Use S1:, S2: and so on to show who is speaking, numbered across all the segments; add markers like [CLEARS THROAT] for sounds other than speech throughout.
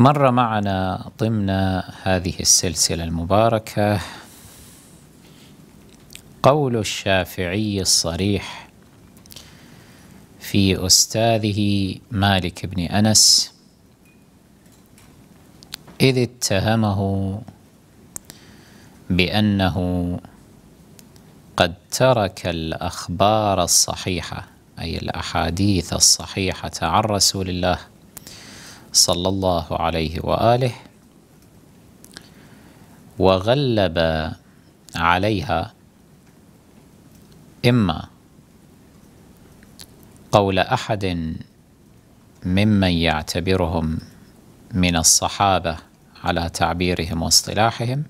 S1: مر معنا ضمن هذه السلسلة المباركة قول الشافعي الصريح في أستاذه مالك بن أنس إذ اتهمه بأنه قد ترك الأخبار الصحيحة أي الأحاديث الصحيحة عن رسول الله صلى الله عليه وآله وغلب عليها إما قول أحد ممن يعتبرهم من الصحابة على تعبيرهم واصطلاحهم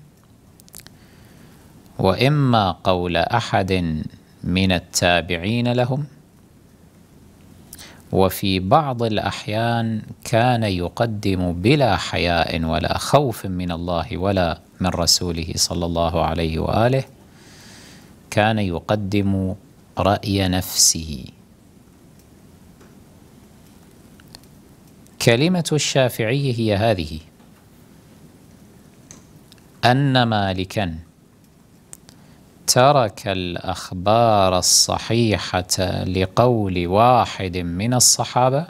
S1: وإما قول أحد من التابعين لهم وفي بعض الأحيان كان يقدم بلا حياء ولا خوف من الله ولا من رسوله صلى الله عليه وآله كان يقدم رأي نفسه كلمة الشافعي هي هذه أن مالكاً ترك الاخبار الصحيحه لقول واحد من الصحابه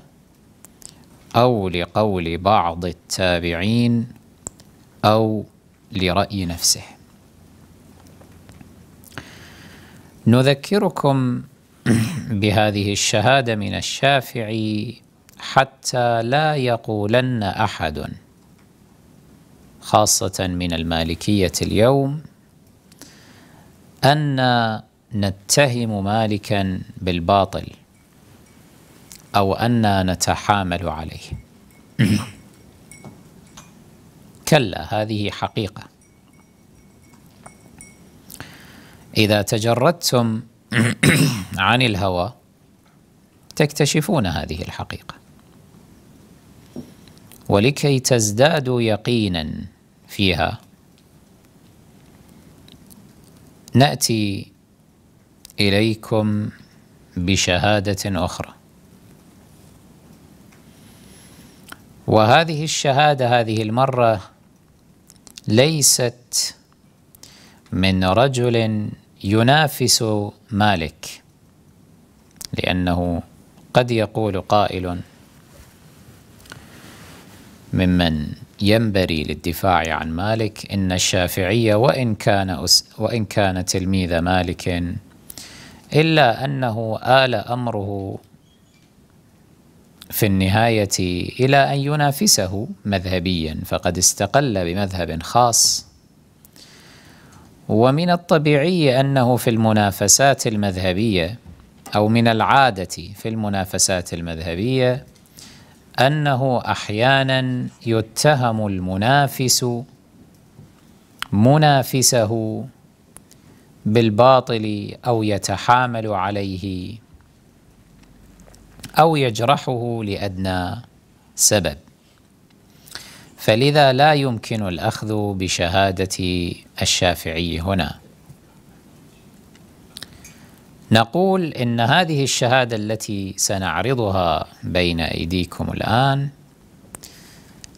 S1: او لقول بعض التابعين او لراي نفسه نذكركم [CLEARS THROAT] بهذه الشهاده من الشافعي حتى لا يقولن احد خاصه من المالكيه اليوم أن نتهم مالكا بالباطل أو أن نتحامل عليه [CLEARS THROAT] كلا هذه حقيقة إذا تجردتم [CLEARS THROAT] عن الهوى تكتشفون هذه الحقيقة ولكي تزدادوا يقينا فيها ناتي اليكم بشهاده اخرى وهذه الشهاده هذه المره ليست من رجل ينافس مالك لانه قد يقول قائل ممن ينبري للدفاع عن مالك إن الشافعي وإن كان أس وإن كان تلميذ مالك إلا أنه آل أمره في النهاية إلى أن ينافسه مذهبيا فقد استقل بمذهب خاص ومن الطبيعي أنه في المنافسات المذهبية أو من العادة في المنافسات المذهبية أنه أحيانا يتهم المنافس منافسه بالباطل أو يتحامل عليه أو يجرحه لأدنى سبب فلذا لا يمكن الأخذ بشهادة الشافعي هنا نقول إن هذه الشهادة التي سنعرضها بين أيديكم الآن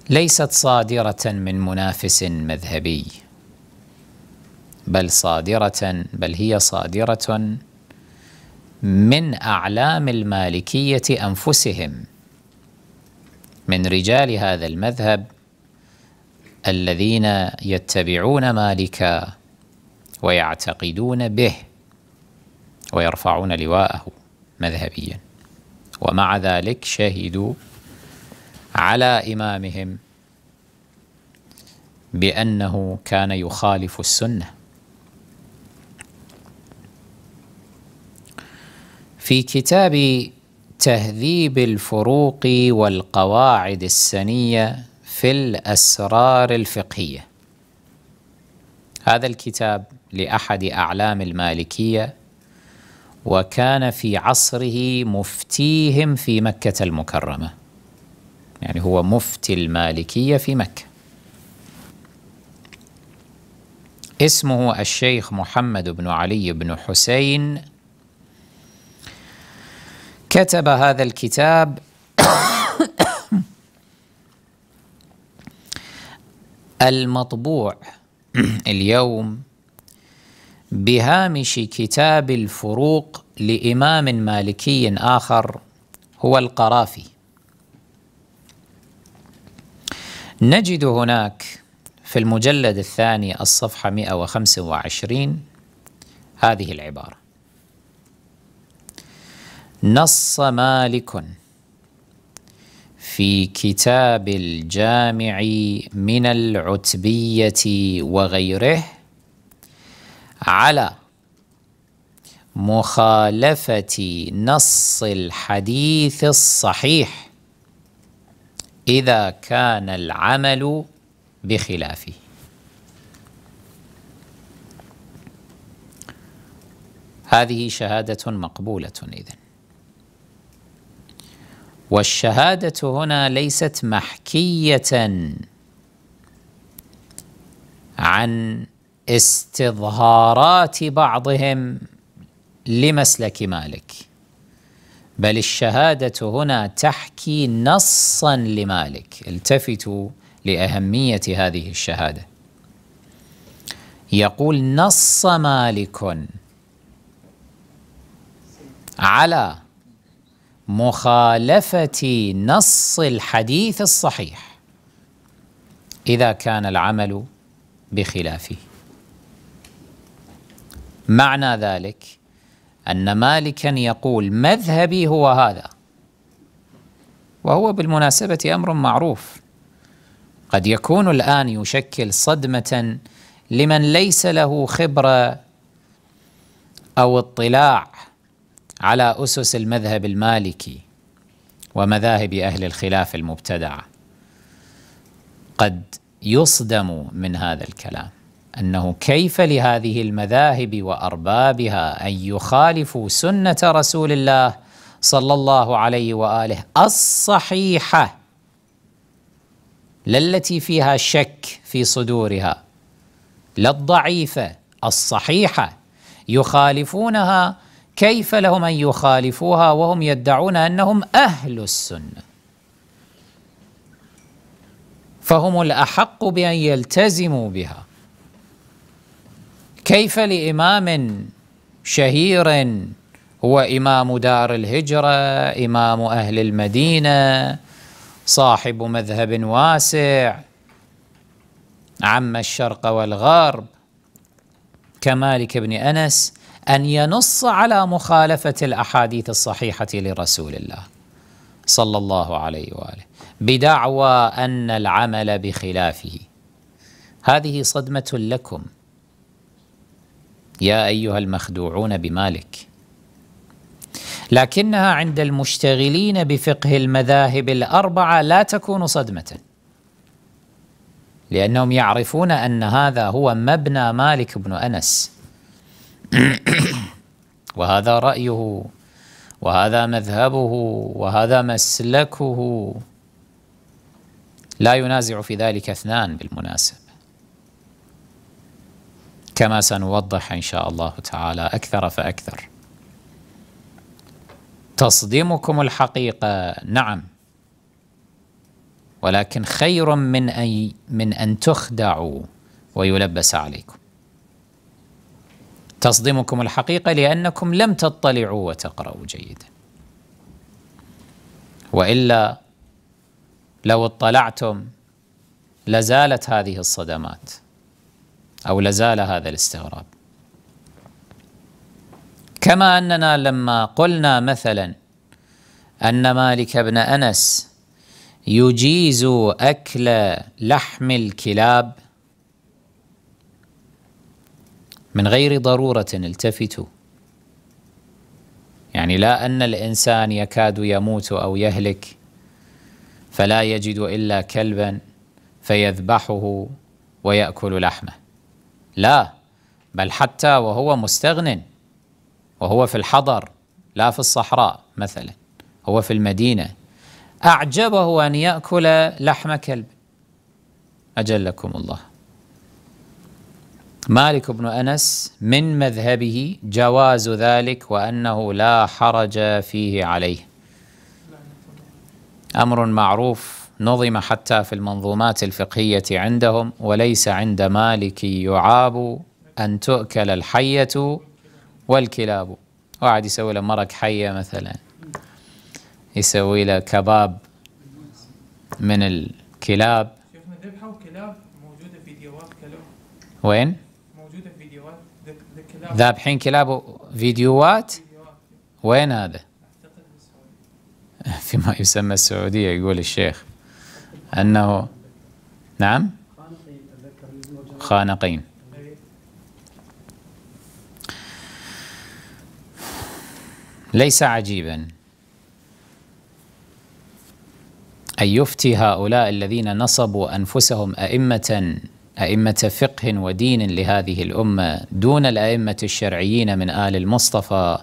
S1: ليست صادرة من منافس مذهبي بل صادرة بل هي صادرة من أعلام المالكية أنفسهم من رجال هذا المذهب الذين يتبعون مالكا ويعتقدون به ويرفعون لواءه مذهبيا ومع ذلك شهدوا على إمامهم بأنه كان يخالف السنة في كتاب تهذيب الفروق والقواعد السنية في الأسرار الفقهية هذا الكتاب لأحد أعلام المالكية وكان في عصره مفتيهم في مكة المكرمة يعني هو مفتي المالكية في مكة اسمه الشيخ محمد بن علي بن حسين كتب هذا الكتاب [COUGHS] المطبوع [COUGHS] اليوم بهامش كتاب الفروق لإمام مالكي آخر هو القرافي نجد هناك في المجلد الثاني الصفحة 125 هذه العبارة نص مالك في كتاب الجامع من العتبية وغيره على مخالفة نص الحديث الصحيح إذا كان العمل بخلافه هذه شهادة مقبولة إذن والشهادة هنا ليست محكية عن استظهارات بعضهم لمسلك مالك بل الشهادة هنا تحكي نصا لمالك التفتوا لأهمية هذه الشهادة يقول نص مالك على مخالفة نص الحديث الصحيح إذا كان العمل بخلافه معنى ذلك أن مالكا يقول مذهبي هو هذا وهو بالمناسبة أمر معروف قد يكون الآن يشكل صدمة لمن ليس له خبرة أو اطلاع على أسس المذهب المالكي ومذاهب أهل الخلاف المبتدعة قد يصدم من هذا الكلام انه كيف لهذه المذاهب واربابها ان يخالفوا سنه رسول الله صلى الله عليه واله الصحيحه لا التي فيها شك في صدورها لا الضعيفه الصحيحه يخالفونها كيف لهم ان يخالفوها وهم يدعون انهم اهل السنه فهم الاحق بان يلتزموا بها كيف لإمام شهير هو إمام دار الهجرة إمام أهل المدينة صاحب مذهب واسع عم الشرق والغرب كمالك بن أنس أن ينص على مخالفة الأحاديث الصحيحة لرسول الله صلى الله عليه وآله بدعوى أن العمل بخلافه هذه صدمة لكم يا ايها المخدوعون بمالك لكنها عند المشتغلين بفقه المذاهب الاربعه لا تكون صدمه لانهم يعرفون ان هذا هو مبنى مالك بن انس [COUGHS] وهذا رايه وهذا مذهبه وهذا مسلكه لا ينازع في ذلك اثنان بالمناسبه كما سنوضح إن شاء الله تعالى أكثر فأكثر تصدمكم الحقيقة نعم ولكن خير من أن, من أن تخدعوا ويلبس عليكم تصدمكم الحقيقة لأنكم لم تطلعوا وتقرأوا جيدا وإلا لو اطلعتم لزالت هذه الصدمات أو لزال هذا الاستغراب كما أننا لما قلنا مثلا أن مالك بن أنس يجيز أكل لحم الكلاب من غير ضرورة التفتوا يعني لا أن الإنسان يكاد يموت أو يهلك فلا يجد إلا كلبا فيذبحه ويأكل لحمه لا بل حتى وهو مستغن وهو في الحضر لا في الصحراء مثلا هو في المدينة أعجبه أن يأكل لحم كلب أجلكم الله مالك بن أنس من مذهبه جواز ذلك وأنه لا حرج فيه عليه أمر معروف نظم حتى في المنظومات الفقهية عندهم وليس عند مالك يعاب أن تؤكل الحية والكلاب واحد يسوي له مرق حية مثلا يسوي له كباب من الكلاب شيخنا ذبحة وكلاب موجودة في فيديوهات كلاب وين؟ موجودة في فيديوهات ذابحين كلاب فيديوهات؟ وين هذا؟ [LAUGHS] فيما يسمى السعودية يقول الشيخ أنه نعم خانقين ليس عجيبا أن يفتي هؤلاء الذين نصبوا أنفسهم أئمة أئمة فقه ودين لهذه الأمة دون الأئمة الشرعيين من آل المصطفى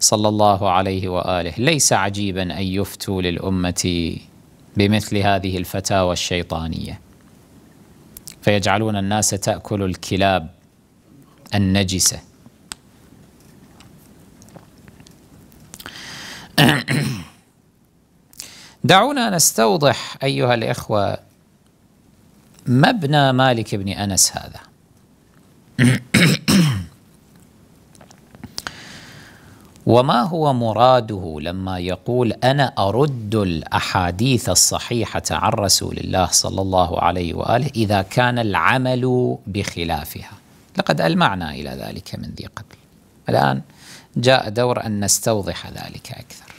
S1: صلى الله عليه وآله ليس عجيبا أن يفتوا للأمة بمثل هذه الفتاوى الشيطانيه فيجعلون الناس تاكل الكلاب النجسه دعونا نستوضح ايها الاخوه مبنى مالك بن انس هذا وما هو مراده لما يقول انا ارد الاحاديث الصحيحه عن رسول الله صلى الله عليه واله اذا كان العمل بخلافها لقد المعنا الى ذلك من ذي قبل الان جاء دور ان نستوضح ذلك اكثر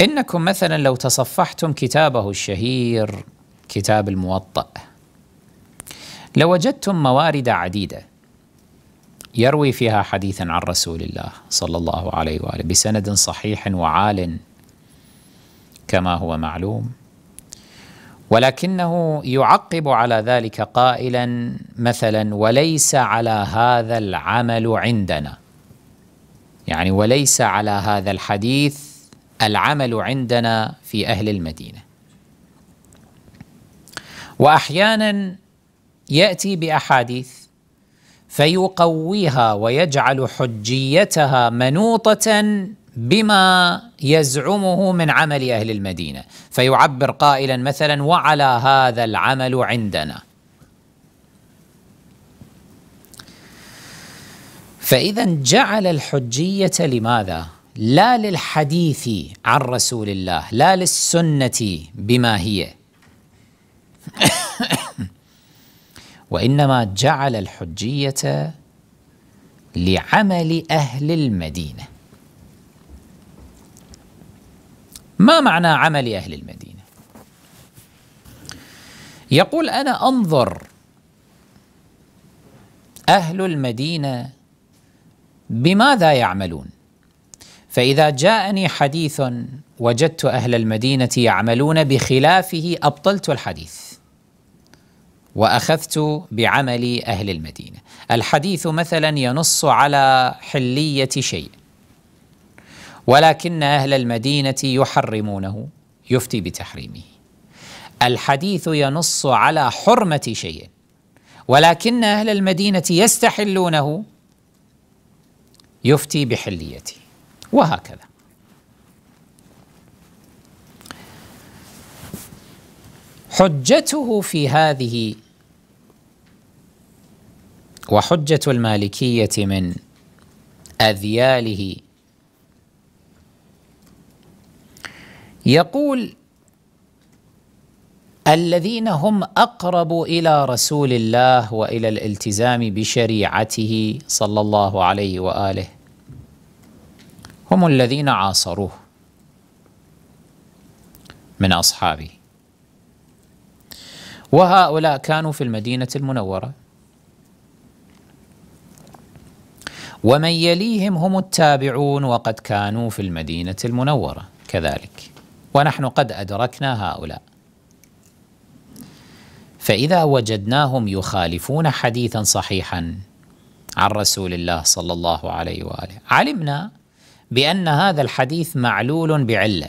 S1: انكم مثلا لو تصفحتم كتابه الشهير كتاب الموطأ لوجدتم موارد عديده يروي فيها حديثا عن رسول الله صلى الله عليه واله بسند صحيح وعال كما هو معلوم ولكنه يعقب على ذلك قائلا مثلا وليس على هذا العمل عندنا يعني وليس على هذا الحديث العمل عندنا في اهل المدينه واحيانا ياتي باحاديث فيقويها ويجعل حجيتها منوطه بما يزعمه من عمل اهل المدينه فيعبر قائلا مثلا وعلى هذا العمل عندنا فاذا جعل الحجيه لماذا لا للحديث عن رسول الله لا للسنه بما هي [LAUGHS] وإنما جعل الحجية لعمل أهل المدينة ما معنى عمل أهل المدينة؟ يقول أنا أنظر أهل المدينة بماذا يعملون فإذا جاءني حديث وجدت أهل المدينة يعملون بخلافه أبطلت الحديث واخذت بعمل اهل المدينه الحديث مثلا ينص على حليه شيء ولكن اهل المدينه يحرمونه يفتي بتحريمه الحديث ينص على حرمه شيء ولكن اهل المدينه يستحلونه يفتي بحليته وهكذا حجته في هذه وحجة المالكية من أذياله يقول الذين هم أقرب إلى رسول الله وإلى الالتزام بشريعته صلى الله عليه وآله هم الذين عاصروه من أصحابه وهؤلاء كانوا في المدينة المنورة ومن يليهم هم التابعون وقد كانوا في المدينة المنورة كذلك ونحن قد أدركنا هؤلاء فإذا وجدناهم يخالفون حديثا صحيحا عن رسول الله صلى الله عليه وآله علمنا بأن هذا الحديث معلول بعلة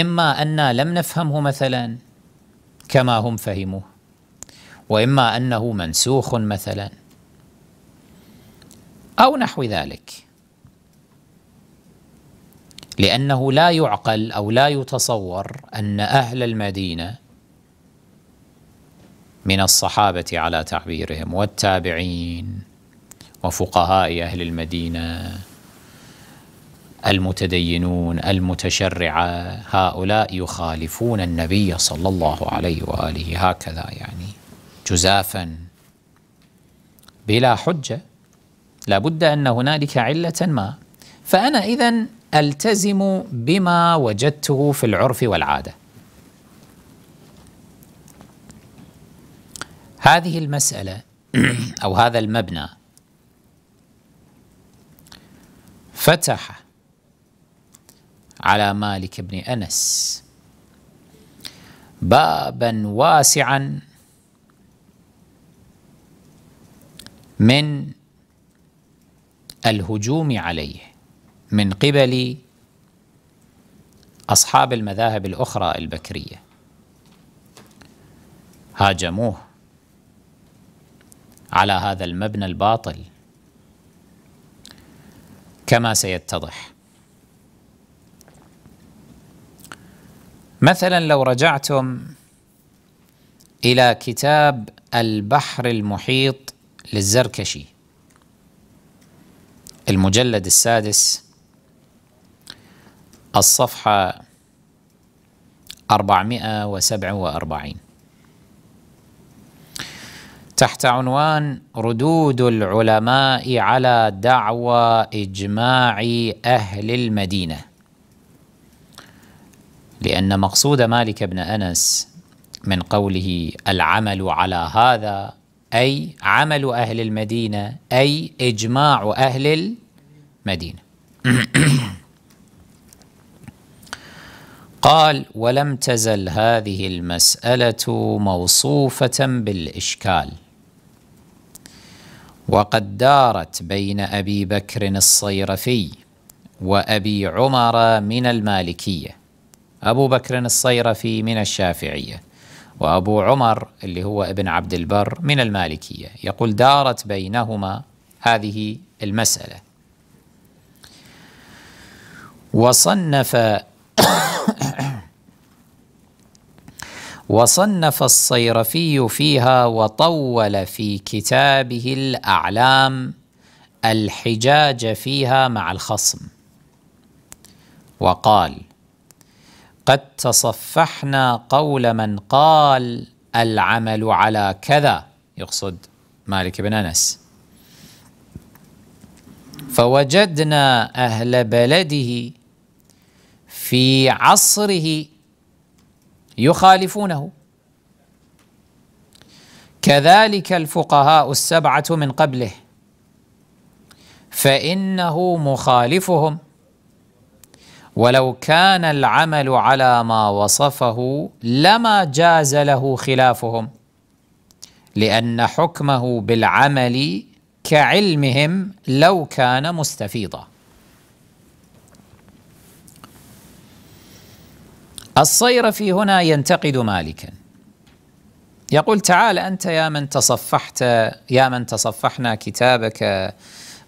S1: إما أن لم نفهمه مثلا كما هم فهموه وإما أنه منسوخ مثلا أو نحو ذلك لأنه لا يعقل أو لا يتصور أن أهل المدينة من الصحابة على تعبيرهم والتابعين وفقهاء أهل المدينة المتدينون المتشرعة هؤلاء يخالفون النبي صلى الله عليه وآله هكذا يعني جزافا بلا حجة لابد أن هنالك علة ما فأنا إذا ألتزم بما وجدته في العرف والعادة هذه المسألة [CLEARS THROAT] أو هذا المبنى فتح على مالك بن أنس بابا واسعا من الهجوم عليه من قبل أصحاب المذاهب الأخرى البكرية هاجموه على هذا المبنى الباطل كما سيتضح مثلا لو رجعتم إلى كتاب البحر المحيط للزركشي المجلد السادس الصفحة أربعمائة وأربعين تحت عنوان ردود العلماء على دعوى إجماع أهل المدينة لأن مقصود مالك بن أنس من قوله العمل على هذا أي عمل أهل المدينة أي إجماع أهل مدينة قال ولم تزل هذه المسألة موصوفة بالإشكال وقد دارت بين أبي بكر الصيرفي وأبي عمر من المالكية أبو بكر الصيرفي من الشافعية وأبو عمر اللي هو ابن عبد البر من المالكية يقول دارت بينهما هذه المسألة وصنف وصنف الصيرفي فيها وطول في كتابه الأعلام الحجاج فيها مع الخصم وقال قد تصفحنا قول من قال العمل على كذا يقصد مالك بن أنس فوجدنا أهل بلده في عصره يخالفونه كذلك الفقهاء السبعه من قبله فانه مخالفهم ولو كان العمل على ما وصفه لما جاز له خلافهم لان حكمه بالعمل كعلمهم لو كان مستفيضا الصيرفي هنا ينتقد مالكا يقول تعال أنت يا من تصفحت يا من تصفحنا كتابك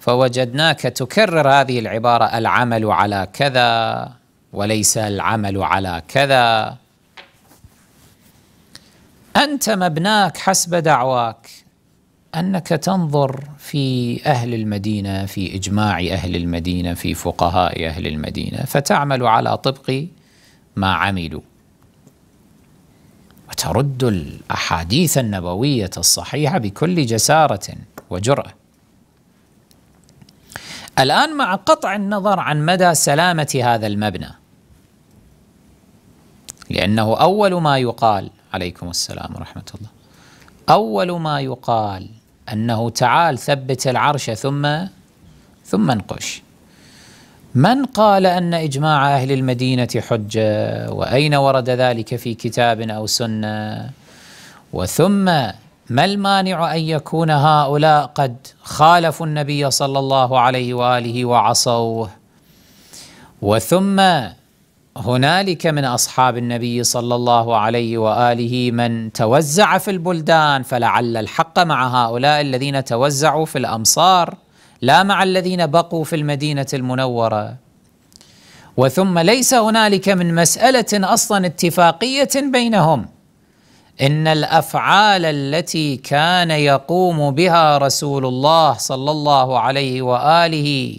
S1: فوجدناك تكرر هذه العبارة العمل على كذا وليس العمل على كذا أنت مبناك حسب دعواك أنك تنظر في أهل المدينة في إجماع أهل المدينة في فقهاء أهل المدينة فتعمل على طبق ما عملوا وترد الاحاديث النبويه الصحيحه بكل جساره وجراه الان مع قطع النظر عن مدى سلامه هذا المبنى لانه اول ما يقال عليكم السلام ورحمه الله اول ما يقال انه تعال ثبت العرش ثم ثم انقش من قال أن إجماع أهل المدينة حجة وأين ورد ذلك في كتاب أو سنة وثم ما المانع أن يكون هؤلاء قد خالفوا النبي صلى الله عليه وآله وعصوه وثم هنالك من أصحاب النبي صلى الله عليه وآله من توزع في البلدان فلعل الحق مع هؤلاء الذين توزعوا في الأمصار لا مع الذين بقوا في المدينه المنوره وثم ليس هنالك من مساله اصلا اتفاقيه بينهم ان الافعال التي كان يقوم بها رسول الله صلى الله عليه واله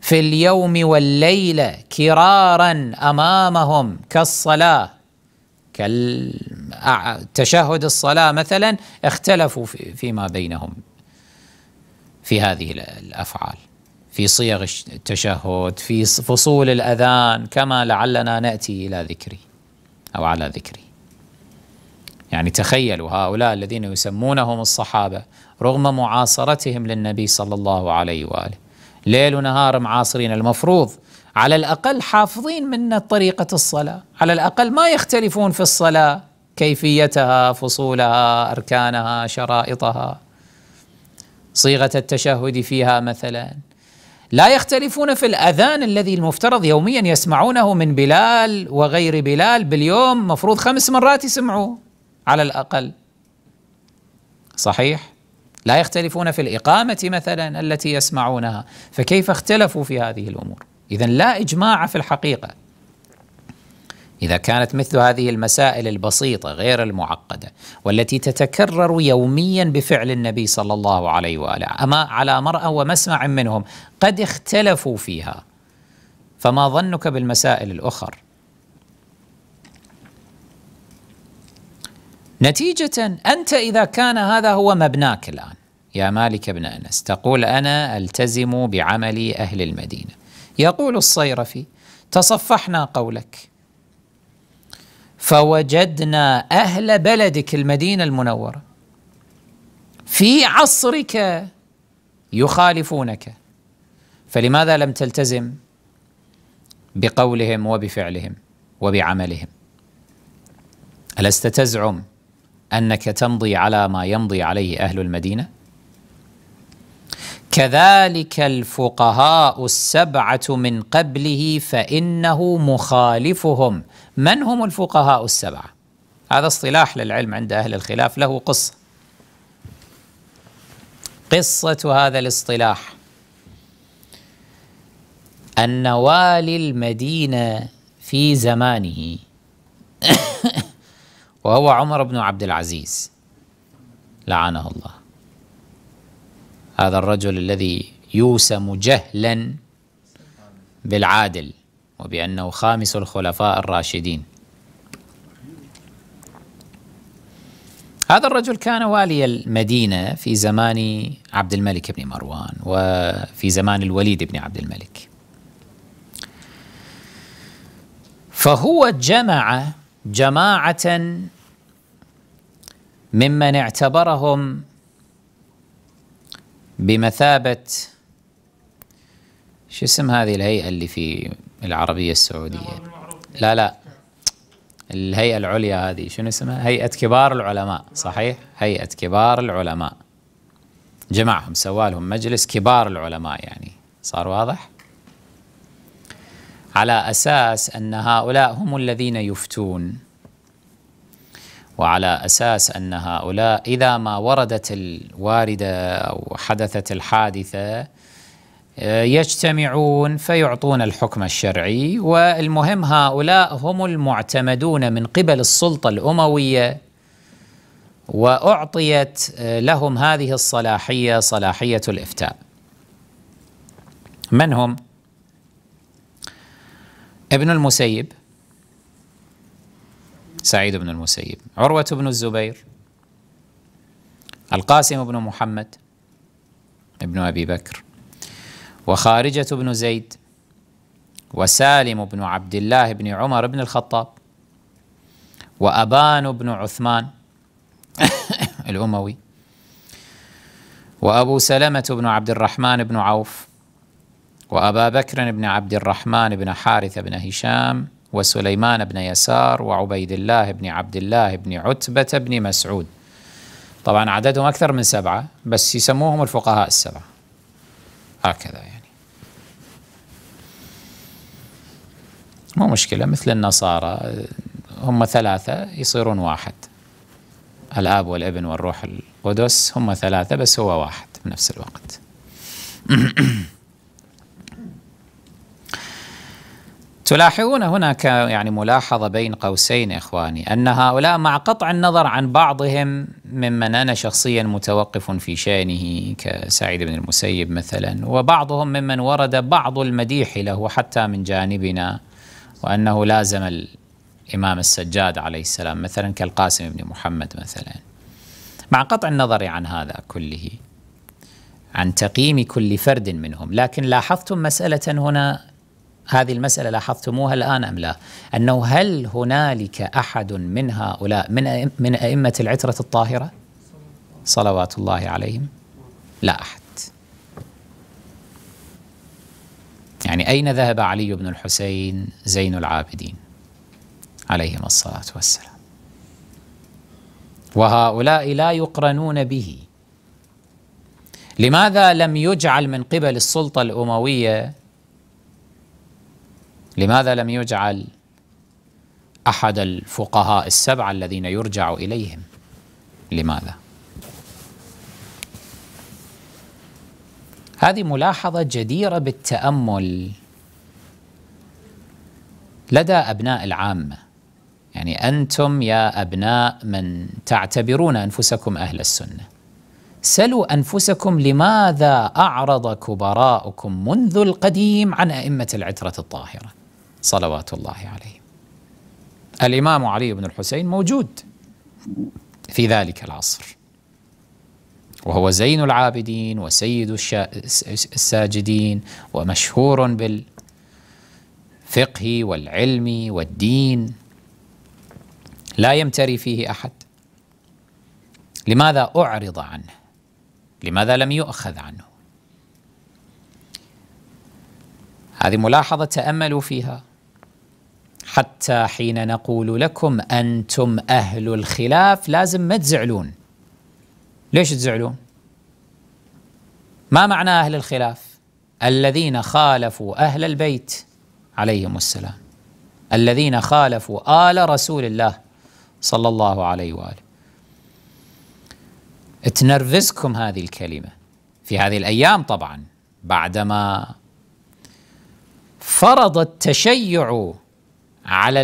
S1: في اليوم والليله كرارا امامهم كالصلاه كالتشهد الصلاه مثلا اختلفوا فيما بينهم في هذه الافعال في صيغ التشهد في فصول الاذان كما لعلنا ناتي الى ذكري او على ذكري يعني تخيلوا هؤلاء الذين يسمونهم الصحابه رغم معاصرتهم للنبي صلى الله عليه واله ليل ونهار معاصرين المفروض على الاقل حافظين منا طريقه الصلاه على الاقل ما يختلفون في الصلاه كيفيتها فصولها اركانها شرائطها صيغه التشهد فيها مثلا لا يختلفون في الاذان الذي المفترض يوميا يسمعونه من بلال وغير بلال باليوم مفروض خمس مرات يسمعوه على الاقل صحيح لا يختلفون في الاقامه مثلا التي يسمعونها فكيف اختلفوا في هذه الامور اذا لا اجماع في الحقيقه إذا كانت مثل هذه المسائل البسيطة غير المعقدة والتي تتكرر يوميا بفعل النبي صلى الله عليه وآله أما على مرأى ومسمع منهم قد اختلفوا فيها فما ظنك بالمسائل الاخر نتيجة أنت إذا كان هذا هو مبناك الآن يا مالك بن أنس تقول أنا ألتزم بعمل أهل المدينة يقول الصيرفي تصفحنا قولك فوجدنا أهل بلدك المدينة المنورة في عصرك يخالفونك فلماذا لم تلتزم بقولهم وبفعلهم وبعملهم ألست تزعم أنك تمضي على ما يمضي عليه أهل المدينة؟ كذلك الفقهاء السبعة من قبله فإنه مخالفهم من هم الفقهاء السبعة هذا اصطلاح للعلم عند أهل الخلاف له قصة قصة هذا الاصطلاح أن والي المدينة في زمانه [COUGHS] وهو عمر بن عبد العزيز لعنه الله هذا الرجل الذي يوسم جهلا بالعادل وبأنه خامس الخلفاء الراشدين هذا الرجل كان والي المدينة في زمان عبد الملك بن مروان وفي زمان الوليد بن عبد الملك فهو جمع جماعة ممن اعتبرهم بمثابة شو اسم هذه الهيئة اللي في العربية السعودية لا لا الهيئة العليا هذه شنو اسمها هيئة كبار العلماء صحيح هيئة كبار العلماء جمعهم سوالهم مجلس كبار العلماء يعني صار واضح على أساس أن هؤلاء هم الذين يفتون وعلى أساس أن هؤلاء إذا ما وردت الواردة أو حدثت الحادثة يجتمعون فيعطون الحكم الشرعي والمهم هؤلاء هم المعتمدون من قبل السلطة الأموية وأعطيت آه، لهم هذه الصلاحية صلاحية الإفتاء من هم؟ ابن المسيب سعيد بن المسيب عروة بن الزبير القاسم بن محمد ابن أبي بكر وخارجة بن زيد وسالم بن عبد الله بن عمر بن الخطاب وأبان بن عثمان [LAUGHS] الأموي وأبو سلمة بن عبد الرحمن بن عوف وأبا بكر بن عبد الرحمن بن حارثة بن هشام وسليمان بن يسار وعبيد الله بن عبد الله بن عتبة بن مسعود طبعا عددهم أكثر من سبعة بس يسموهم الفقهاء السبعة هكذا يعني. مو مشكلة مثل النصارى هم ثلاثة يصيرون واحد الآب والابن والروح القدس هم ثلاثة بس هو واحد بنفس الوقت [CLEARS THROAT] تلاحظون هناك يعني ملاحظة بين قوسين إخواني أن هؤلاء مع قطع النظر عن بعضهم ممن أنا شخصيا متوقف في شأنه كسعيد بن المسيب مثلا وبعضهم ممن ورد بعض المديح له حتى من جانبنا وأنه لازم الإمام السجاد عليه السلام مثلا كالقاسم بن محمد مثلا مع قطع النظر عن هذا كله عن تقييم كل فرد منهم لكن لاحظتم مسألة هنا هذه المسألة لاحظتموها الآن أم لا أنه هل هنالك أحد من هؤلاء من, من أئمة العترة الطاهرة صلوات الله عليهم لا أحد يعني أين ذهب علي بن الحسين زين العابدين عليهما الصلاة والسلام وهؤلاء لا يقرنون به لماذا لم يجعل من قبل السلطة الأموية لماذا لم يجعل أحد الفقهاء السبعة الذين يرجع إليهم لماذا هذه ملاحظة جديرة بالتأمل لدى أبناء العامة يعني أنتم يا أبناء من تعتبرون أنفسكم أهل السنة سلوا أنفسكم لماذا أعرض كبراؤكم منذ القديم عن أئمة العترة الطاهرة صلوات الله عليه الإمام علي بن الحسين موجود في ذلك العصر وهو زين العابدين وسيد الساجدين ومشهور بالفقه والعلم والدين لا يمتري فيه احد لماذا اعرض عنه لماذا لم يؤخذ عنه هذه ملاحظه تاملوا فيها حتى حين نقول لكم انتم اهل الخلاف لازم ما تزعلون ليش تزعلون؟ ما معنى أهل الخلاف؟ الذين خالفوا أهل البيت عليهم السلام الذين خالفوا آل رسول الله صلى الله عليه وآله تنرفزكم هذه الكلمة في هذه الأيام طبعا بعدما فرض التشيع على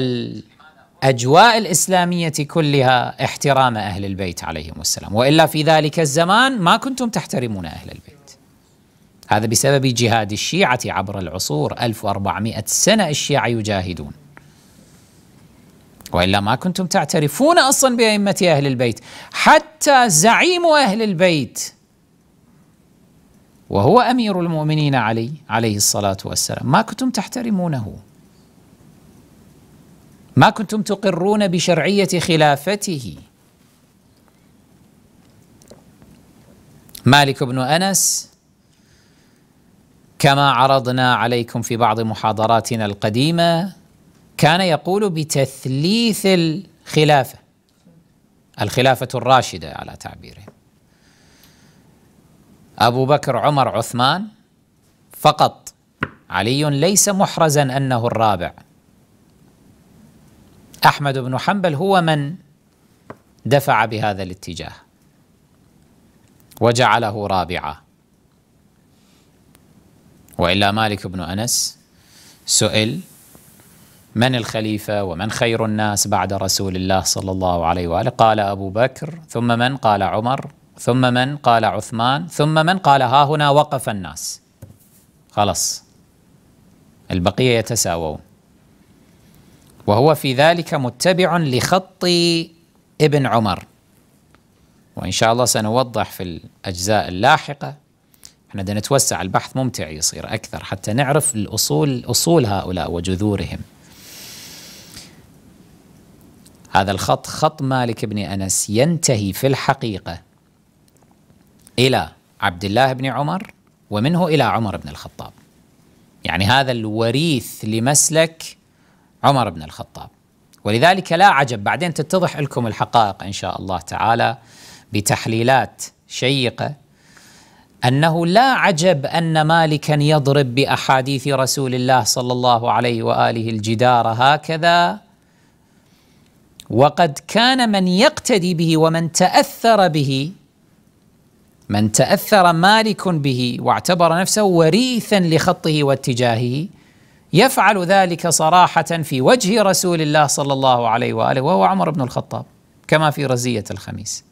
S1: اجواء الاسلاميه كلها احترام اهل البيت عليهم السلام، والا في ذلك الزمان ما كنتم تحترمون اهل البيت. هذا بسبب جهاد الشيعه عبر العصور 1400 سنه الشيعه يجاهدون. والا ما كنتم تعترفون اصلا بائمه اهل البيت، حتى زعيم اهل البيت وهو امير المؤمنين علي عليه الصلاه والسلام، ما كنتم تحترمونه. ما كنتم تقرون بشرعيه خلافته مالك بن انس كما عرضنا عليكم في بعض محاضراتنا القديمه كان يقول بتثليث الخلافه الخلافه الراشده على تعبيره ابو بكر عمر عثمان فقط علي ليس محرزا انه الرابع أحمد بن حنبل هو من دفع بهذا الاتجاه وجعله رابعة وإلا مالك بن أنس سئل من الخليفة ومن خير الناس بعد رسول الله صلى الله عليه وآله قال أبو بكر ثم من قال عمر ثم من قال عثمان ثم من قال ها هنا وقف الناس خلاص البقية يتساوون وهو في ذلك متبع لخط ابن عمر وإن شاء الله سنوضح في الأجزاء اللاحقة احنا بدنا نتوسع البحث ممتع يصير أكثر حتى نعرف الأصول أصول هؤلاء وجذورهم هذا الخط خط مالك بن أنس ينتهي في الحقيقة إلى عبد الله بن عمر ومنه إلى عمر بن الخطاب يعني هذا الوريث لمسلك عمر بن الخطاب ولذلك لا عجب بعدين تتضح لكم الحقائق ان شاء الله تعالى بتحليلات شيقه انه لا عجب ان مالكا يضرب باحاديث رسول الله صلى الله عليه واله الجدار هكذا وقد كان من يقتدي به ومن تاثر به من تاثر مالك به واعتبر نفسه وريثا لخطه واتجاهه يفعل ذلك صراحة في وجه رسول الله صلى الله عليه وآله وهو عمر بن الخطاب كما في رزية الخميس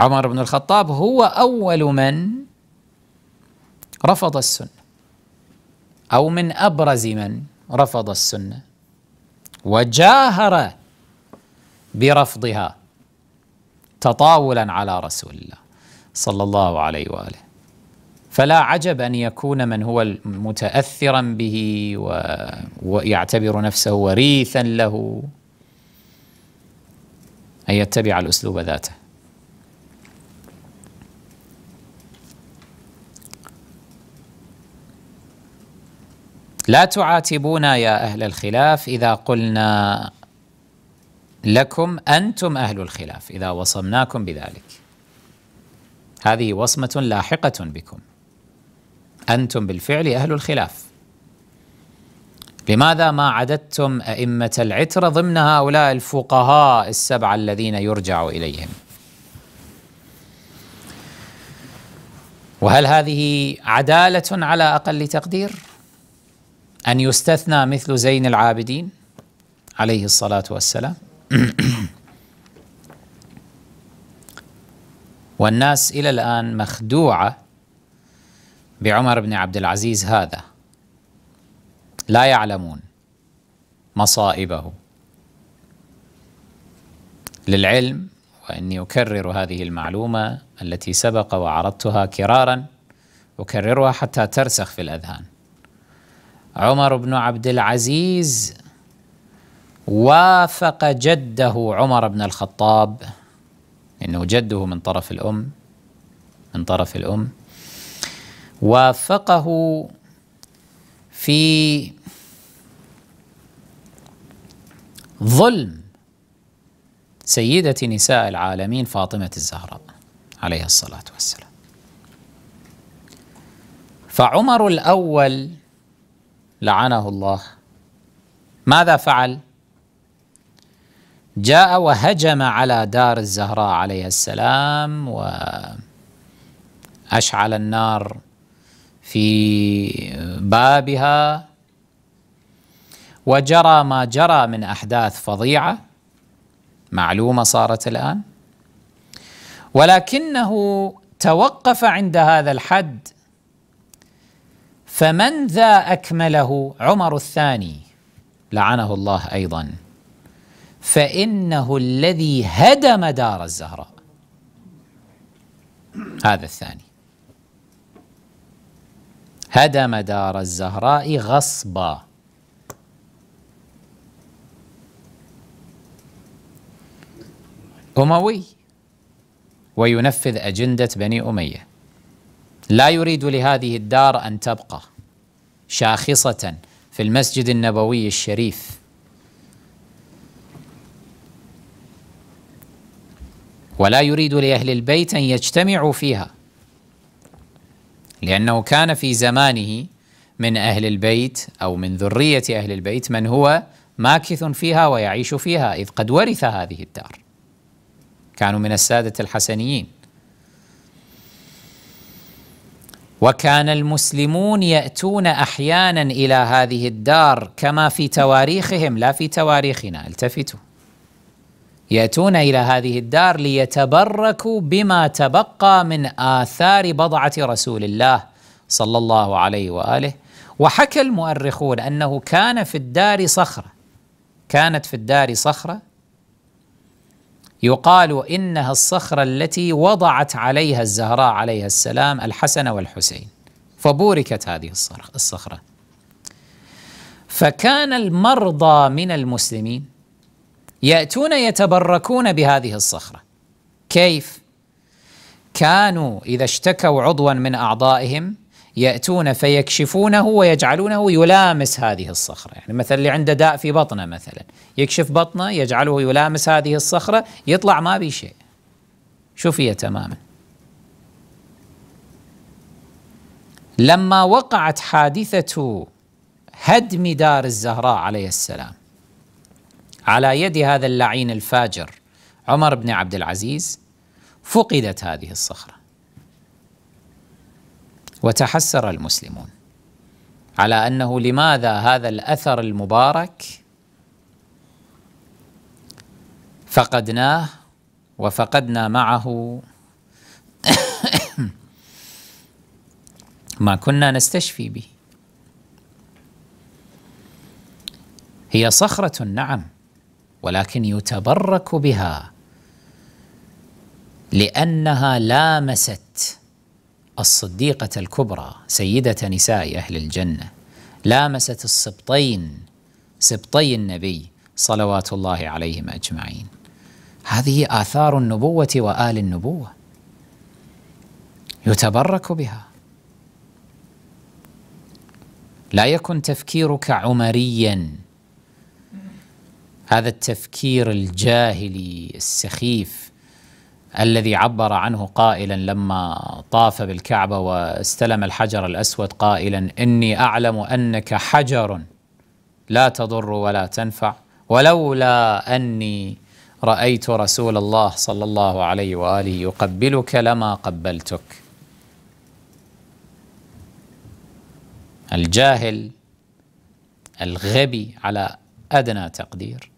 S1: عمر بن الخطاب هو أول من رفض السنة أو من أبرز من رفض السنة وجاهر برفضها تطاولا على رسول الله صلى الله عليه واله فلا عجب ان يكون من هو متاثرا به و... ويعتبر نفسه وريثا له ان يتبع الاسلوب ذاته لا تعاتبونا يا اهل الخلاف اذا قلنا لكم انتم اهل الخلاف اذا وصمناكم بذلك هذه وصمه لاحقه بكم أنتم بالفعل أهل الخلاف لماذا ما عددتم أئمة العترة ضمن هؤلاء الفقهاء السبعة الذين يرجع إليهم وهل هذه عدالة على أقل تقدير؟ أن يستثنى مثل زين العابدين عليه الصلاة والسلام [CLEARS THROAT] والناس إلى الآن مخدوعة بعمر بن عبد العزيز هذا لا يعلمون مصائبه للعلم واني اكرر هذه المعلومه التي سبق وعرضتها كرارا اكررها حتى ترسخ في الاذهان عمر بن عبد العزيز وافق جده عمر بن الخطاب انه جده من طرف الام من طرف الام وافقه في ظلم سيدة نساء العالمين فاطمة الزهراء عليه الصلاة والسلام فعمر الأول لعنه الله ماذا فعل؟ جاء وهجم على دار الزهراء عليها السلام وأشعل النار في بابها وجرى ما جرى من احداث فظيعه معلومه صارت الان ولكنه توقف عند هذا الحد فمن ذا اكمله عمر الثاني لعنه الله ايضا فانه الذي هدم دار الزهراء هذا الثاني هدم دار الزهراء غصبا أموي وينفذ أجندة بني أمية لا يريد لهذه الدار أن تبقى شاخصة في المسجد النبوي الشريف ولا يريد لأهل البيت أن يجتمعوا فيها لأنه كان في زمانه من أهل البيت أو من ذرية أهل البيت من هو ماكث فيها ويعيش فيها إذ قد ورث هذه الدار كانوا من السادة الحسنيين وكان المسلمون يأتون أحيانا إلى هذه الدار كما في تواريخهم لا في تواريخنا التفتوا ياتون الى هذه الدار ليتبركوا بما تبقى من اثار بضعه رسول الله صلى الله عليه واله وحكى المؤرخون انه كان في الدار صخره كانت في الدار صخره يقال انها الصخره التي وضعت عليها الزهراء عليها السلام الحسن والحسين فبوركت هذه الصخره فكان المرضى من المسلمين ياتون يتبركون بهذه الصخره كيف كانوا اذا اشتكوا عضوا من اعضائهم ياتون فيكشفونه ويجعلونه يلامس هذه الصخره يعني مثلا اللي عنده داء في بطنه مثلا يكشف بطنه يجعله يلامس هذه الصخره يطلع ما بي شيء شفي تماما لما وقعت حادثه هدم دار الزهراء عليه السلام على يد هذا اللعين الفاجر عمر بن عبد العزيز فقدت هذه الصخره وتحسر المسلمون على انه لماذا هذا الاثر المبارك فقدناه وفقدنا معه [COUGHS] ما كنا نستشفي به هي صخره نعم ولكن يتبرك بها لانها لامست الصديقه الكبرى سيده نساء اهل الجنه لامست السبطين سبطي النبي صلوات الله عليهم اجمعين هذه اثار النبوه وال النبوه يتبرك بها لا يكن تفكيرك عمريا هذا التفكير الجاهلي السخيف الذي عبر عنه قائلا لما طاف بالكعبه واستلم الحجر الاسود قائلا اني اعلم انك حجر لا تضر ولا تنفع ولولا اني رايت رسول الله صلى الله عليه واله يقبلك لما قبلتك الجاهل الغبي على ادنى تقدير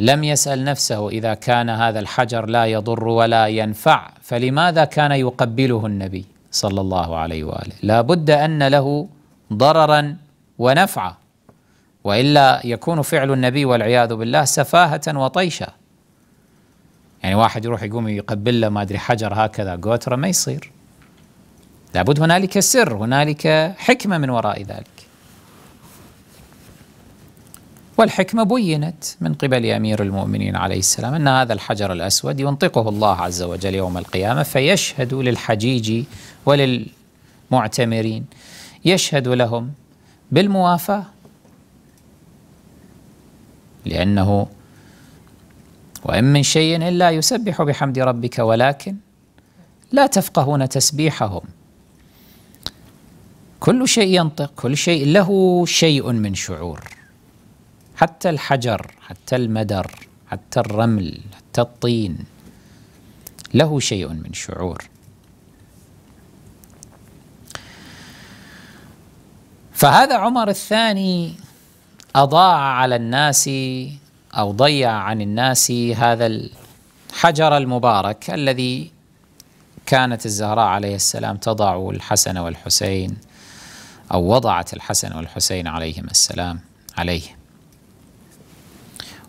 S1: لم يسأل نفسه إذا كان هذا الحجر لا يضر ولا ينفع فلماذا كان يقبله النبي صلى الله عليه وآله لا بد أن له ضررا ونفعا وإلا يكون فعل النبي والعياذ بالله سفاهة وطيشة يعني واحد يروح يقوم يقبل له ما أدري حجر هكذا قوتره ما يصير لابد هنالك سر هنالك حكمة من وراء ذلك والحكمة بينت من قبل أمير المؤمنين عليه السلام أن هذا الحجر الأسود ينطقه الله عز وجل يوم القيامة فيشهد للحجيج وللمعتمرين يشهد لهم بالموافاة لأنه وإن من شيء إلا يسبح بحمد ربك ولكن لا تفقهون تسبيحهم كل شيء ينطق كل شيء له شيء من شعور حتى الحجر حتى المدر حتى الرمل حتى الطين له شيء من شعور فهذا عمر الثاني أضاع على الناس أو ضيع عن الناس هذا الحجر المبارك الذي كانت الزهراء عليه السلام تضع الحسن والحسين أو وضعت الحسن والحسين عليهما السلام عليه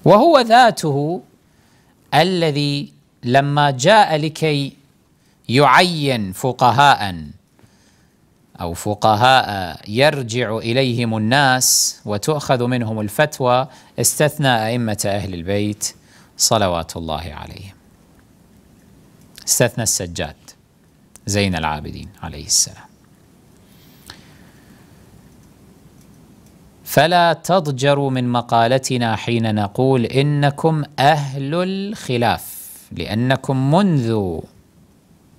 S1: وهو ذاته الذي لما جاء لكي يعين فقهاء أو فقهاء يرجع إليهم الناس وتؤخذ منهم الفتوى استثنى أئمة أهل البيت صلوات الله عليهم استثنى السجاد زين العابدين عليه السلام فلا تضجروا من مقالتنا حين نقول انكم اهل الخلاف لانكم منذ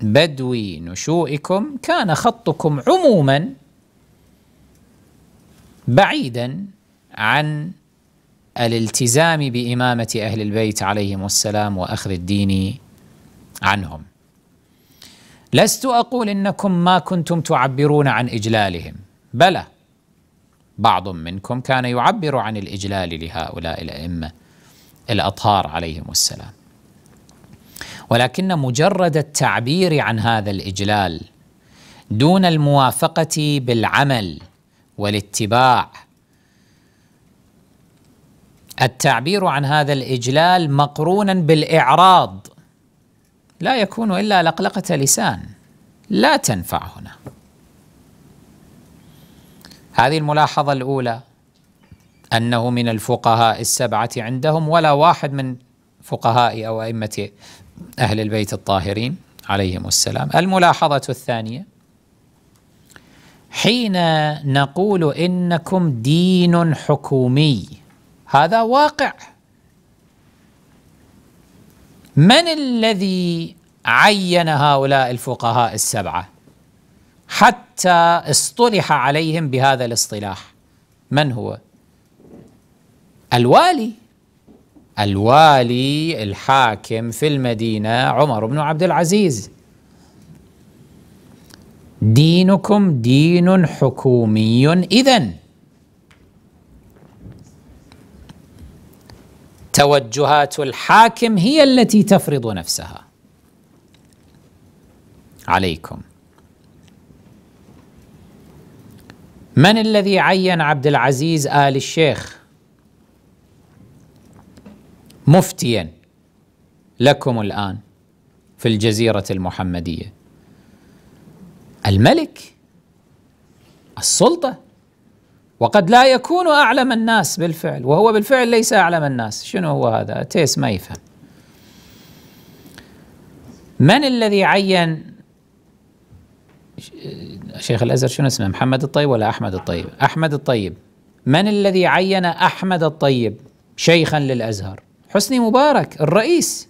S1: بدو نشوئكم كان خطكم عموما بعيدا عن الالتزام بامامه اهل البيت عليهم السلام واخذ الدين عنهم لست اقول انكم ما كنتم تعبرون عن اجلالهم بلى بعض منكم كان يعبر عن الإجلال لهؤلاء الأئمة الأطهار عليهم السلام ولكن مجرد التعبير عن هذا الإجلال دون الموافقة بالعمل والاتباع التعبير عن هذا الإجلال مقرونا بالإعراض لا يكون إلا لقلقة لسان لا تنفع هنا هذه الملاحظة الأولى أنه من الفقهاء السبعة عندهم ولا واحد من فقهاء أو أئمة أهل البيت الطاهرين عليهم السلام الملاحظة الثانية حين نقول إنكم دين حكومي هذا واقع من الذي عين هؤلاء الفقهاء السبعة حتى اصطلح عليهم بهذا الاصطلاح من هو الوالي الوالي الحاكم في المدينه عمر بن عبد العزيز دينكم دين حكومي اذا توجهات الحاكم هي التي تفرض نفسها عليكم من الذي عين عبد العزيز آل الشيخ مفتيا لكم الآن في الجزيرة المحمدية الملك السلطة وقد لا يكون أعلم الناس بالفعل وهو بالفعل ليس أعلم الناس شنو هو هذا تيس ما يفهم من الذي عين شيخ الازهر شنو اسمه محمد الطيب ولا احمد الطيب؟ احمد الطيب من الذي عين احمد الطيب شيخا للازهر؟ حسني مبارك الرئيس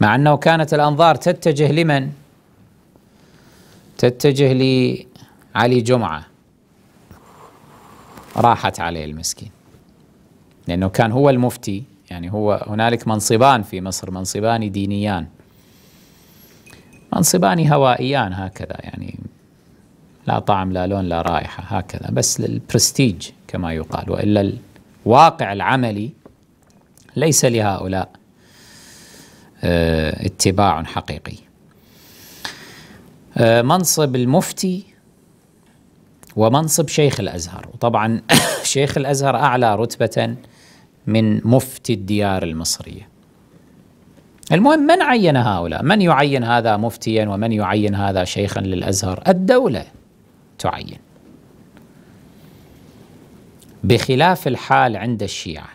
S1: مع انه كانت الانظار تتجه لمن؟ تتجه لعلي جمعه راحت عليه المسكين لانه كان هو المفتي يعني هو هنالك منصبان في مصر منصبان دينيان منصبان هوائيان هكذا يعني لا طعم لا لون لا رائحة هكذا بس للبرستيج كما يقال وإلا الواقع العملي ليس لهؤلاء آه، اتباع حقيقي آه، منصب المفتي ومنصب شيخ الأزهر وطبعا [COUGHS] شيخ الأزهر أعلى رتبة من مفتي الديار المصرية المهم من عين هؤلاء من يعين هذا مفتيا ومن يعين هذا شيخا للأزهر الدولة تعين بخلاف الحال عند الشيعة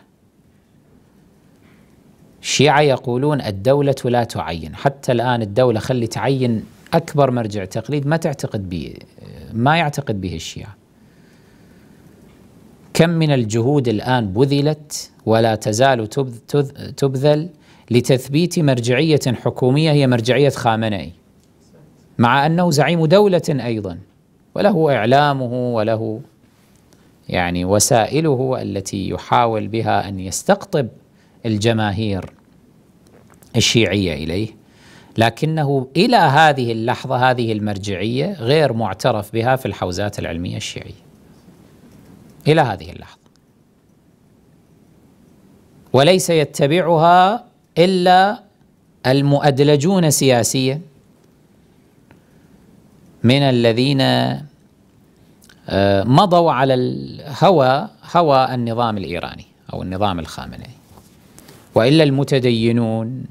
S1: الشيعة يقولون الدولة لا تعين حتى الآن الدولة خلي تعين أكبر مرجع تقليد ما تعتقد به ما يعتقد به الشيعة كم من الجهود الآن بذلت ولا تزال تبذل لتثبيت مرجعية حكومية هي مرجعية خامنئي مع أنه زعيم دولة أيضا وله إعلامه وله يعني وسائله التي يحاول بها أن يستقطب الجماهير الشيعية إليه لكنه إلى هذه اللحظة هذه المرجعية غير معترف بها في الحوزات العلمية الشيعية إلى هذه اللحظة وليس يتبعها إلا المؤدلجون سياسيا من الذين آه، مضوا على الهوى هوى النظام الإيراني أو النظام الخامنئي وإلا المتدينون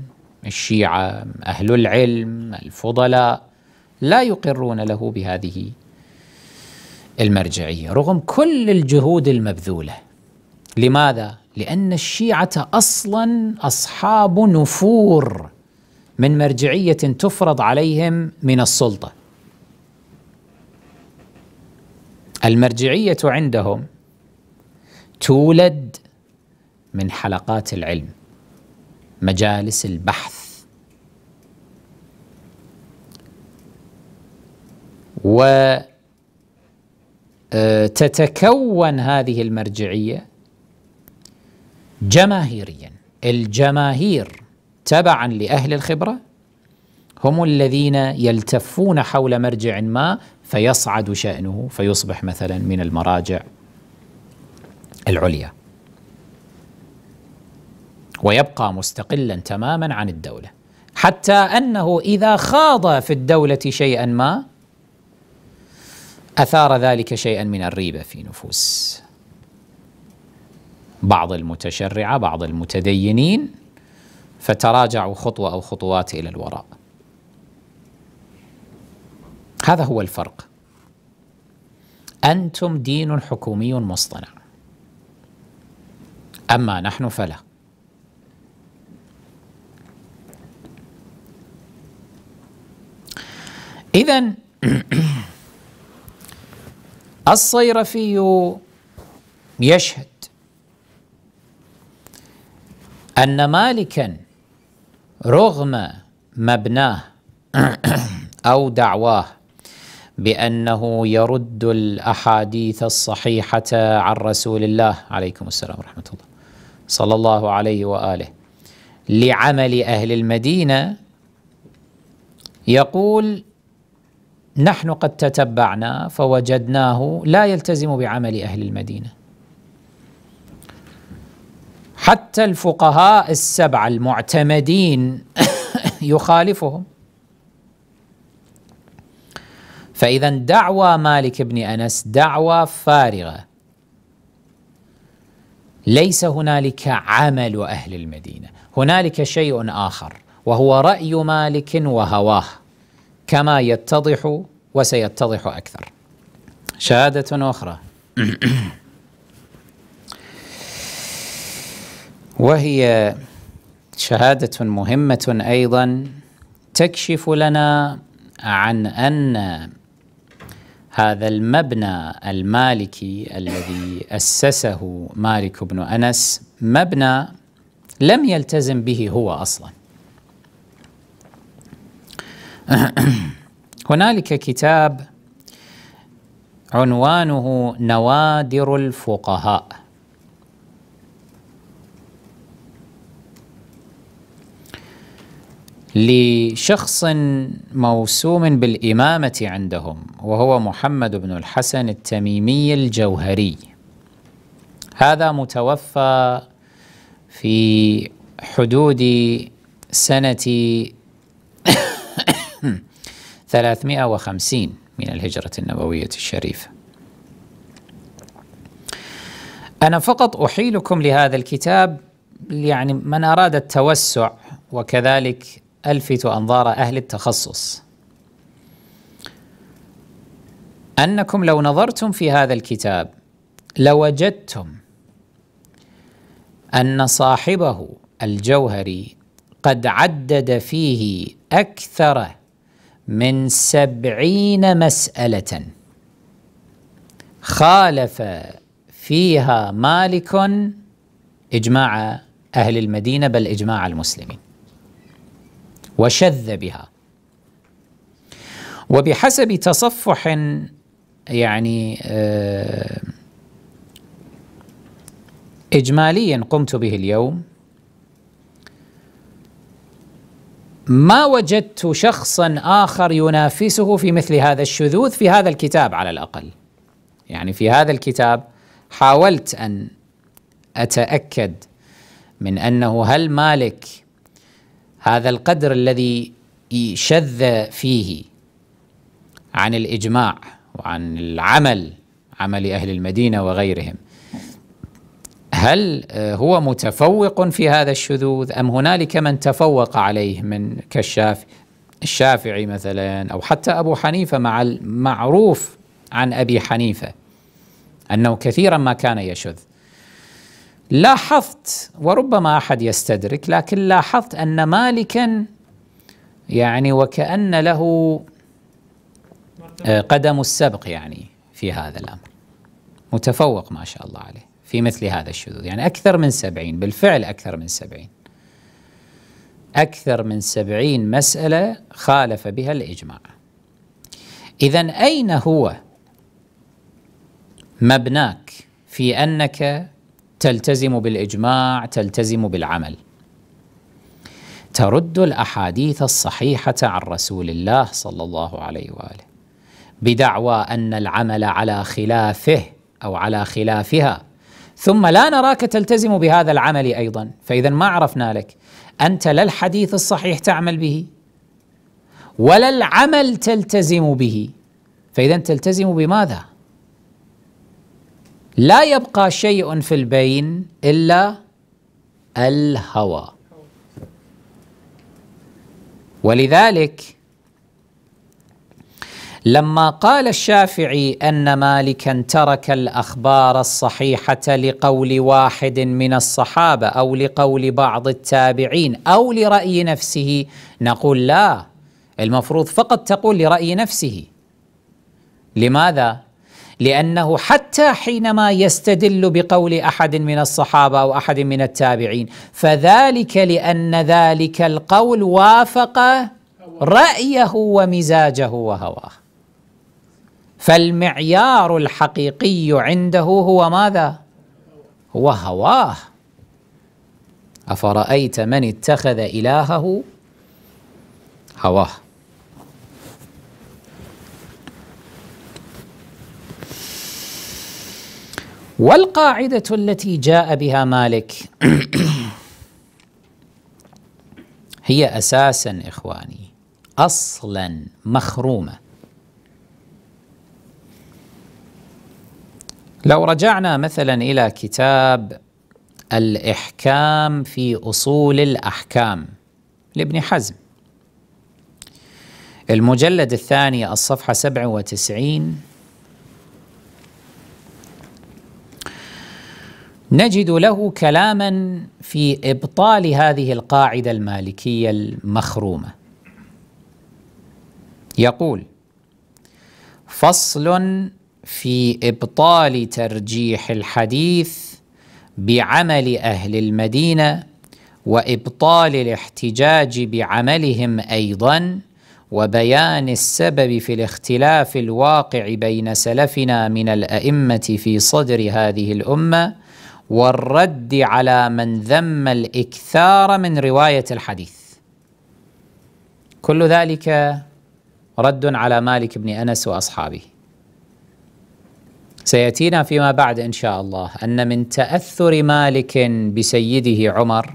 S1: الشيعة أهل العلم الفضلاء لا يقرون له بهذه المرجعية رغم كل الجهود المبذولة لماذا؟ لأن الشيعة أصلا أصحاب نفور من مرجعية تفرض عليهم من السلطة المرجعية عندهم تولد من حلقات العلم مجالس البحث وتتكون آه، هذه المرجعيه جماهيريا الجماهير تبعا لأهل الخبرة هم الذين يلتفون حول مرجع ما فيصعد شأنه فيصبح مثلا من المراجع العليا ويبقى مستقلا تماما عن الدولة حتى أنه إذا خاض في الدولة شيئا ما أثار ذلك شيئا من الريبة في نفوس بعض المتشرعه بعض المتدينين فتراجعوا خطوه او خطوات الى الوراء هذا هو الفرق انتم دين حكومي مصطنع اما نحن فلا اذا [CLEARS THROAT] الصيرفي يشهد أن مالكا رغم مبناه [CLEARS THROAT] أو دعواه بأنه يرد الأحاديث الصحيحة عن رسول الله عليكم السلام ورحمة الله صلى الله عليه وآله لعمل أهل المدينة يقول نحن قد تتبعنا فوجدناه لا يلتزم بعمل أهل المدينة حتى الفقهاء السبعة المعتمدين [COUGHS] يخالفهم فإذا دعوى مالك بن أنس دعوى فارغة ليس هنالك عمل أهل المدينة هنالك شيء آخر وهو رأي مالك وهواه كما يتضح وسيتضح أكثر شهادة أخرى [COUGHS] وهي شهاده مهمه ايضا تكشف لنا عن ان هذا المبنى المالكي الذي اسسه مالك بن انس مبنى لم يلتزم به هو اصلا [CLEARS THROAT] هنالك كتاب عنوانه نوادر الفقهاء لشخص موسوم بالإمامة عندهم وهو محمد بن الحسن التميمي الجوهري هذا متوفى في حدود سنة 350 [COUGHS] من الهجرة النبوية الشريفة أنا فقط أحيلكم لهذا الكتاب يعني من أراد التوسع وكذلك ألفت أنظار أهل التخصص أنكم لو نظرتم في هذا الكتاب لوجدتم أن صاحبه الجوهري قد عدد فيه أكثر من سبعين مسألة خالف فيها مالك إجماع أهل المدينة بل إجماع المسلمين وشذ بها وبحسب تصفح يعني آه، اجمالي قمت به اليوم ما وجدت شخصا اخر ينافسه في مثل هذا الشذوذ في هذا الكتاب على الاقل. يعني في هذا الكتاب حاولت ان اتاكد من انه هل مالك هذا القدر الذي شذ فيه عن الإجماع وعن العمل عمل أهل المدينة وغيرهم هل هو متفوق في هذا الشذوذ أم هنالك من تفوق عليه من كشاف الشافعي مثلا أو حتى أبو حنيفة مع المعروف عن أبي حنيفة أنه كثيرا ما كان يشذ لاحظت وربما احد يستدرك لكن لاحظت ان مالكا يعني وكان له آه، قدم السبق يعني في هذا الامر متفوق ما شاء الله عليه في مثل هذا الشذوذ يعني اكثر من سبعين بالفعل اكثر من سبعين اكثر من سبعين مساله خالف بها الاجماع اذا اين هو مبناك في انك تلتزم بالاجماع تلتزم بالعمل ترد الاحاديث الصحيحه عن رسول الله صلى الله عليه واله بدعوى ان العمل على خلافه او على خلافها ثم لا نراك تلتزم بهذا العمل ايضا فاذا ما عرفنا لك انت لا الحديث الصحيح تعمل به ولا العمل تلتزم به فاذا تلتزم بماذا لا يبقى شيء في البين إلا الهوى ولذلك لما قال الشافعي أن مالكا ترك الأخبار الصحيحة لقول واحد من الصحابة أو لقول بعض التابعين أو لرأي نفسه نقول لا المفروض فقط تقول لرأي نفسه لماذا؟ لانه حتى حينما يستدل بقول احد من الصحابه او احد من التابعين فذلك لان ذلك القول وافق رايه ومزاجه وهواه فالمعيار الحقيقي عنده هو ماذا هو هواه افرايت من اتخذ الهه هواه والقاعدة التي جاء بها مالك [CLEARS THROAT] هي أساسا إخواني أصلا مخرومة لو رجعنا مثلا إلى كتاب الإحكام في أصول الأحكام لابن حزم المجلد الثاني الصفحة 97 نجد له كلاما في ابطال هذه القاعده المالكيه المخرومه يقول فصل في ابطال ترجيح الحديث بعمل اهل المدينه وابطال الاحتجاج بعملهم ايضا وبيان السبب في الاختلاف الواقع بين سلفنا من الائمه في صدر هذه الامه والرد على من ذم الاكثار من روايه الحديث كل ذلك رد على مالك بن انس واصحابه سياتينا فيما بعد ان شاء الله ان من تاثر مالك بسيده عمر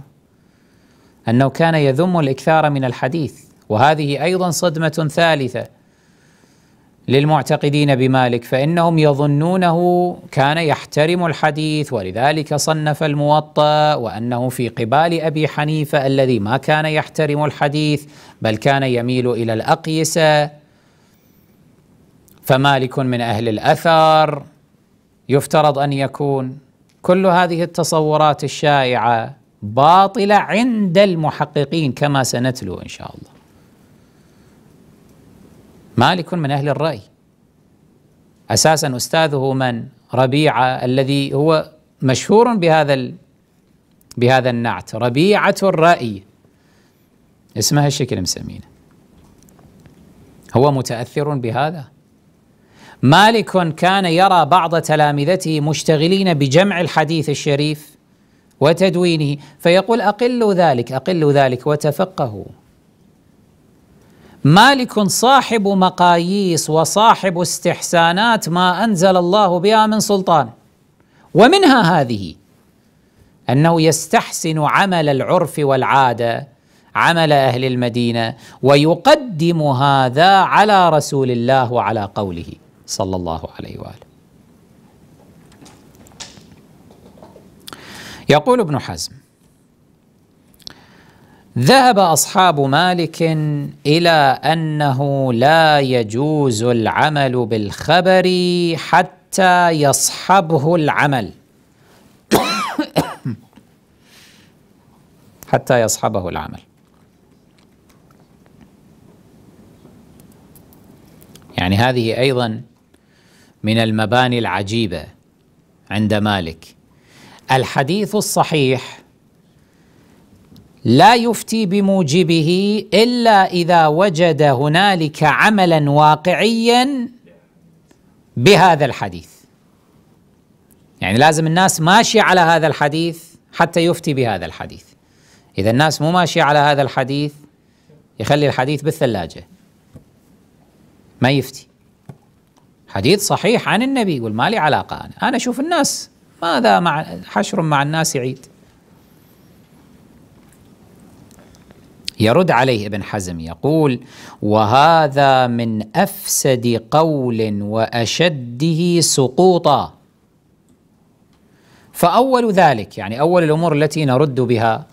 S1: انه كان يذم الاكثار من الحديث وهذه ايضا صدمه ثالثه للمعتقدين بمالك فانهم يظنونه كان يحترم الحديث ولذلك صنف الموطا وانه في قبال ابي حنيفه الذي ما كان يحترم الحديث بل كان يميل الى الاقيسه فمالك من اهل الاثر يفترض ان يكون كل هذه التصورات الشائعه باطله عند المحققين كما سنتلو ان شاء الله مالك من أهل الرأي أساسا أستاذه من ربيعة الذي هو مشهور بهذا ال... بهذا النعت ربيعة الرأي اسمها الشكل مسمينه هو متأثر بهذا مالك كان يرى بعض تلامذته مشتغلين بجمع الحديث الشريف وتدوينه فيقول أقل ذلك أقل ذلك وتفقهوا مالك صاحب مقاييس وصاحب استحسانات ما انزل الله بها من سلطان ومنها هذه انه يستحسن عمل العرف والعاده عمل اهل المدينه ويقدم هذا على رسول الله وعلى قوله صلى الله عليه واله يقول ابن حزم ذهب أصحاب مالك إلى أنه لا يجوز العمل بالخبر حتى يصحبه العمل [COUGHS] حتى يصحبه العمل يعني هذه أيضا من المباني العجيبة عند مالك الحديث الصحيح لا يفتي بموجبه الا اذا وجد هنالك عملا واقعيا بهذا الحديث يعني لازم الناس ماشيه على هذا الحديث حتى يفتي بهذا الحديث اذا الناس مو ماشيه على هذا الحديث يخلي الحديث بالثلاجه ما يفتي حديث صحيح عن النبي يقول ما لي علاقه انا انا اشوف الناس ماذا مع حشر مع الناس عيد يرد عليه ابن حزم يقول وهذا من افسد قول واشده سقوطا فاول ذلك يعني اول الامور التي نرد بها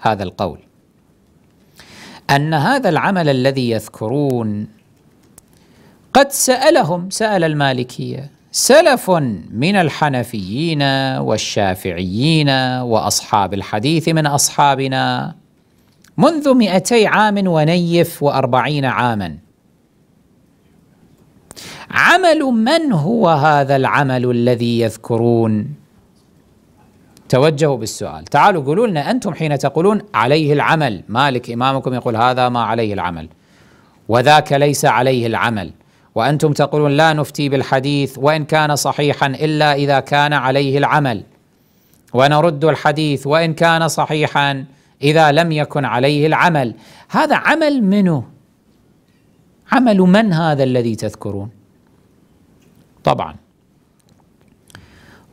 S1: هذا القول ان هذا العمل الذي يذكرون قد سالهم سال المالكيه سلف من الحنفيين والشافعيين واصحاب الحديث من اصحابنا منذ مئتي عام ونيف وأربعين عاما عمل من هو هذا العمل الذي يذكرون توجهوا بالسؤال تعالوا قولوا لنا أنتم حين تقولون عليه العمل مالك إمامكم يقول هذا ما عليه العمل وذاك ليس عليه العمل وأنتم تقولون لا نفتي بالحديث وإن كان صحيحا إلا إذا كان عليه العمل ونرد الحديث وإن كان صحيحا إذا لم يكن عليه العمل هذا عمل منه عمل من هذا الذي تذكرون طبعا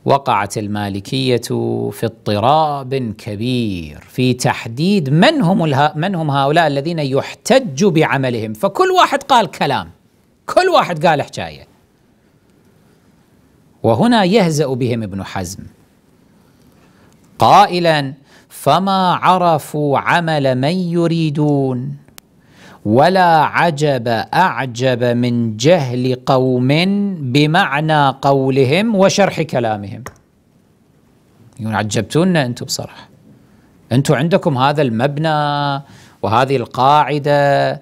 S1: وقعت المالكية في اضطراب كبير في تحديد من هم, من هم هؤلاء الذين يحتج بعملهم فكل واحد قال كلام كل واحد قال حكاية وهنا يهزأ بهم ابن حزم قائلا فما عرفوا عمل من يريدون ولا عجب أعجب من جهل قوم بمعنى قولهم وشرح كلامهم عجبتونا أنتم بصراحة أنتم عندكم هذا المبنى وهذه القاعدة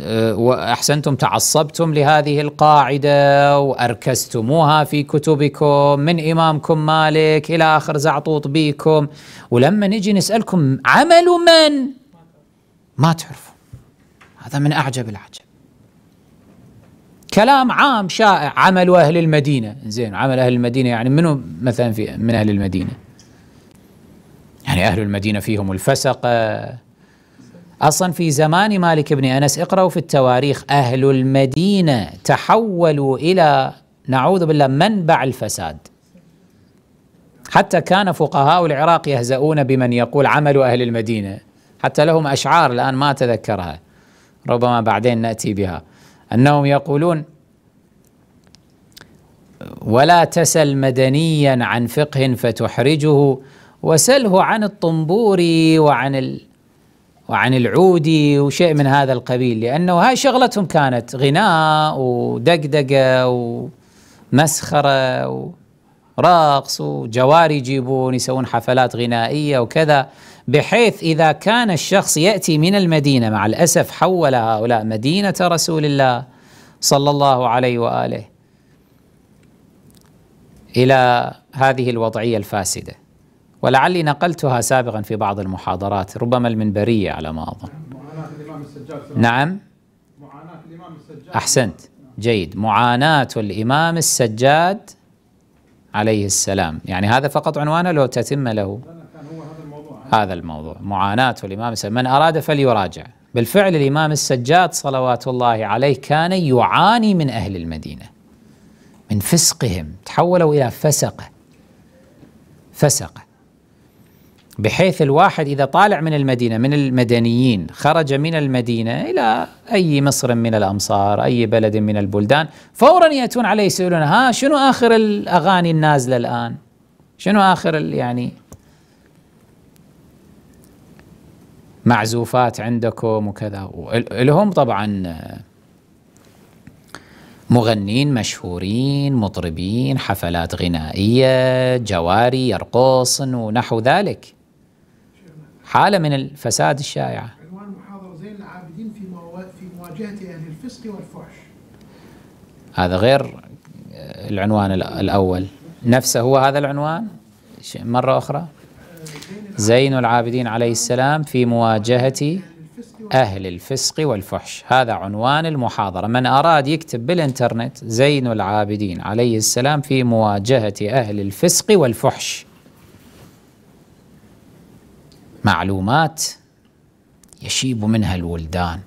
S1: أه، واحسنتم تعصبتم لهذه القاعده واركزتموها في كتبكم من امامكم مالك الى اخر زعطوط بيكم ولما نجي نسالكم عمل من ما تعرفوا هذا من اعجب العجب كلام عام شائع عمل اهل المدينه زين عمل اهل المدينه يعني منو مثلا في من اهل المدينه يعني اهل المدينه فيهم الفسقه أصلا في زمان مالك بن أنس اقرأوا في التواريخ أهل المدينة تحولوا إلى نعوذ بالله منبع الفساد حتى كان فقهاء العراق يهزؤون بمن يقول عمل أهل المدينة حتى لهم أشعار الآن ما أتذكرها ربما بعدين نأتي بها أنهم يقولون ولا تسل مدنيا عن فقه فتحرجه وسله عن الطنبور وعن وعن العودي وشيء من هذا القبيل لأنه هاي شغلتهم كانت غناء ودقدقة ومسخرة ورقص وجواري يجيبون يسوون حفلات غنائية وكذا بحيث إذا كان الشخص يأتي من المدينة مع الأسف حول هؤلاء مدينة رسول الله صلى الله عليه وآله إلى هذه الوضعية الفاسدة ولعلي نقلتها سابقا في بعض المحاضرات ربما المنبرية على ما أظن معاناة الإمام السجاد نعم معاناة الإمام السجاد أحسنت جيد معاناة الإمام السجاد عليه السلام يعني هذا فقط عنوانه لو تتم له هذا الموضوع معاناة الإمام السجاد من أراد فليراجع بالفعل الإمام السجاد صلوات الله عليه كان يعاني من أهل المدينة من فسقهم تحولوا إلى فسقة فسقة بحيث الواحد إذا طالع من المدينة من المدنيين خرج من المدينة إلى أي مصر من الأمصار أي بلد من البلدان فورا يأتون عليه يسألون ها شنو آخر الأغاني النازلة الآن شنو آخر يعني معزوفات عندكم وكذا لهم طبعا مغنين مشهورين مطربين حفلات غنائيه جواري يرقصن ونحو ذلك حالة من الفساد الشائعة عنوان محاضرة زين العابدين في في مواجهة أهل الفسق والفحش هذا غير العنوان الأول نفسه هو هذا العنوان مرة أخرى زين العابدين عليه السلام في مواجهة أهل الفسق والفحش هذا عنوان المحاضرة من أراد يكتب بالإنترنت زين العابدين عليه السلام في مواجهة أهل الفسق والفحش معلومات يشيب منها الولدان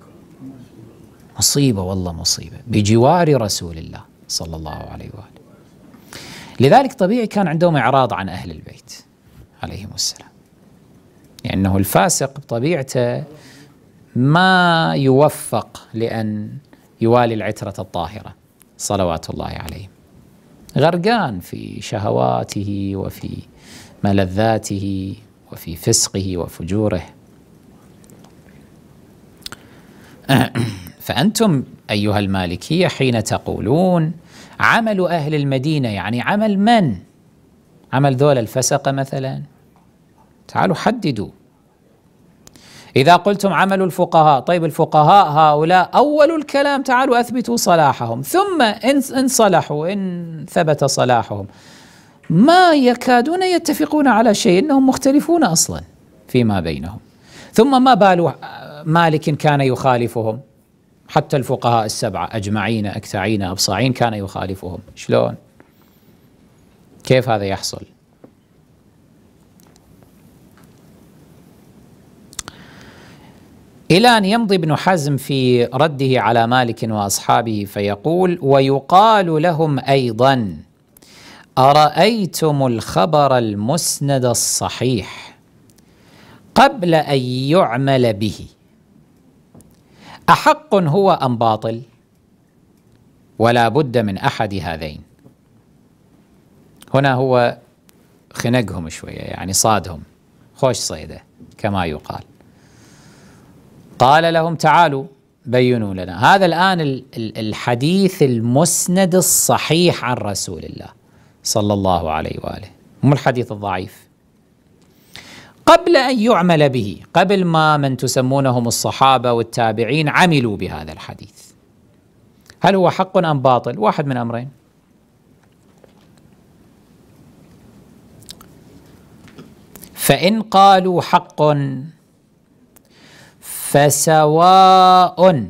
S1: مصيبة والله مصيبة بجوار رسول الله صلى الله عليه وآله لذلك طبيعي كان عندهم إعراض عن أهل البيت عليهم السلام لأنه الفاسق بطبيعته ما يوفق لأن يوالي العترة الطاهرة صلوات الله عليه غرقان في شهواته وفي ملذاته وفي فسقه وفجوره [CLEARS THROAT] فأنتم أيها المالكية حين تقولون عمل أهل المدينة يعني عمل من؟ عمل ذول الفسقة مثلا تعالوا حددوا إذا قلتم عمل الفقهاء طيب الفقهاء هؤلاء أول الكلام تعالوا أثبتوا صلاحهم ثم إن صلحوا إن ثبت صلاحهم ما يكادون يتفقون على شيء انهم مختلفون اصلا فيما بينهم ثم ما بال مالك كان يخالفهم حتى الفقهاء السبعه اجمعين اكتعين ابصعين كان يخالفهم شلون كيف هذا يحصل إلى أن يمضي ابن حزم في رده على مالك وأصحابه فيقول ويقال لهم أيضا أرأيتم الخبر المسند الصحيح قبل أن يعمل به أحق هو أم باطل؟ ولا بد من أحد هذين هنا هو خنقهم شوية يعني صادهم خوش صيده كما يقال قال لهم تعالوا بينوا لنا هذا الآن الحديث المسند الصحيح عن رسول الله صلى الله عليه واله مو الحديث الضعيف قبل ان يعمل به قبل ما من تسمونهم الصحابه والتابعين عملوا بهذا الحديث هل هو حق ام باطل واحد من امرين فان قالوا حق فسواء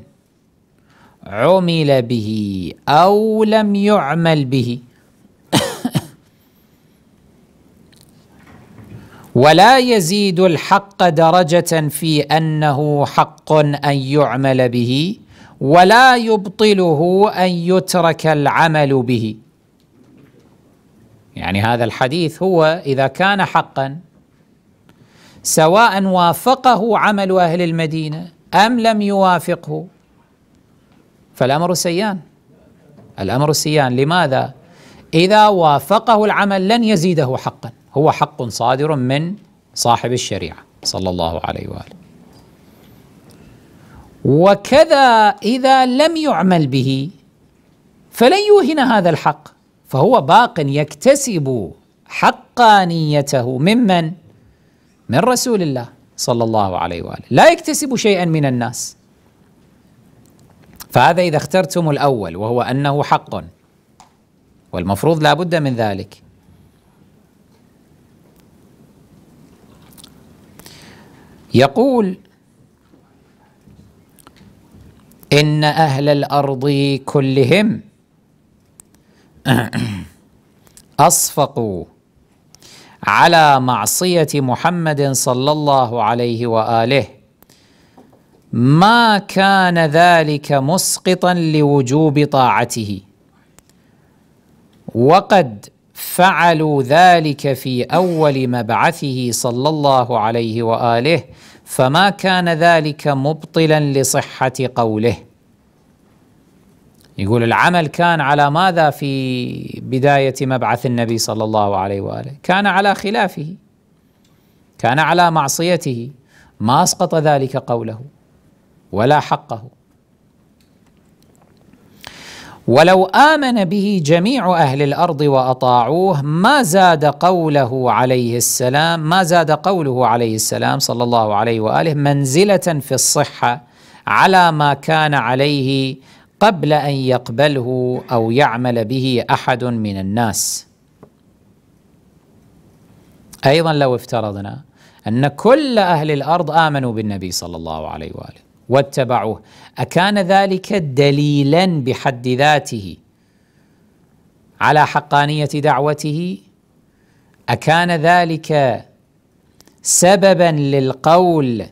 S1: عمل به او لم يعمل به ولا يزيد الحق درجه في انه حق ان يعمل به ولا يبطله ان يترك العمل به يعني هذا الحديث هو اذا كان حقا سواء وافقه عمل اهل المدينه ام لم يوافقه فالامر سيان الامر سيان لماذا اذا وافقه العمل لن يزيده حقا هو حق صادر من صاحب الشريعة صلى الله عليه وآله وكذا إذا لم يعمل به فلن يوهن هذا الحق فهو باق يكتسب حقانيته ممن؟ من رسول الله صلى الله عليه وآله لا يكتسب شيئا من الناس فهذا إذا اخترتم الأول وهو أنه حق والمفروض لا بد من ذلك يقول ان اهل الارض كلهم [CLEARS THROAT] اصفقوا على معصيه محمد صلى الله عليه واله ما كان ذلك مسقطا لوجوب طاعته وقد فعلوا ذلك في اول مبعثه صلى الله عليه واله فما كان ذلك مبطلا لصحه قوله يقول العمل كان على ماذا في بدايه مبعث النبي صلى الله عليه واله كان على خلافه كان على معصيته ما اسقط ذلك قوله ولا حقه ولو امن به جميع اهل الارض واطاعوه ما زاد قوله عليه السلام ما زاد قوله عليه السلام صلى الله عليه واله منزله في الصحه على ما كان عليه قبل ان يقبله او يعمل به احد من الناس ايضا لو افترضنا ان كل اهل الارض امنوا بالنبي صلى الله عليه واله واتبعوه اكان ذلك دليلا بحد ذاته على حقانيه دعوته اكان ذلك سببا للقول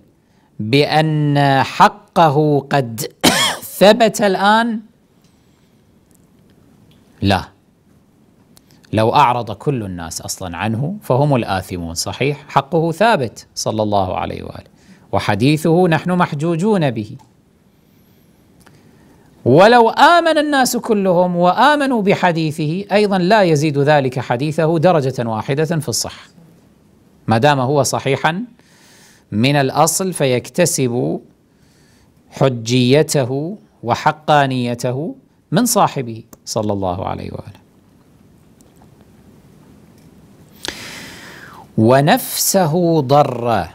S1: بان حقه قد [COUGHS] ثبت الان لا لو اعرض كل الناس اصلا عنه فهم الاثمون صحيح حقه ثابت صلى الله عليه واله وحديثه نحن محجوجون به ولو آمن الناس كلهم وآمنوا بحديثه أيضا لا يزيد ذلك حديثه درجة واحدة في الصحة ما دام هو صحيحا من الأصل فيكتسب حجيته وحقانيته من صاحبه صلى الله عليه وآله ونفسه ضره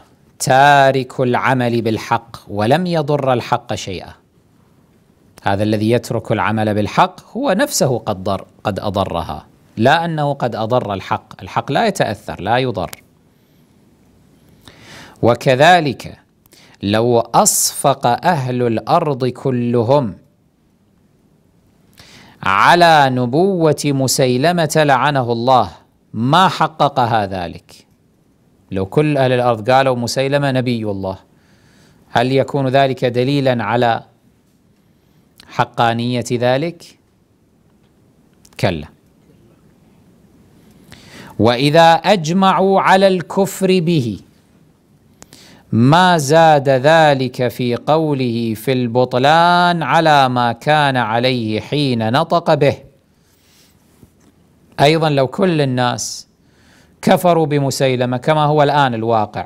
S1: تارك العمل بالحق ولم يضر الحق شيئا هذا الذي يترك العمل بالحق هو نفسه قد ضر قد اضرها لا انه قد اضر الحق الحق لا يتاثر لا يضر وكذلك لو اصفق اهل الارض كلهم على نبوه مسيلمه لعنه الله ما حققها ذلك لو كل أهل الأرض قالوا مسيلمة نبي الله هل يكون ذلك دليلا على حقانية ذلك؟ كلا وإذا أجمعوا على الكفر به ما زاد ذلك في قوله في البطلان على ما كان عليه حين نطق به أيضا لو كل الناس كفروا بمسيلمة كما هو الآن الواقع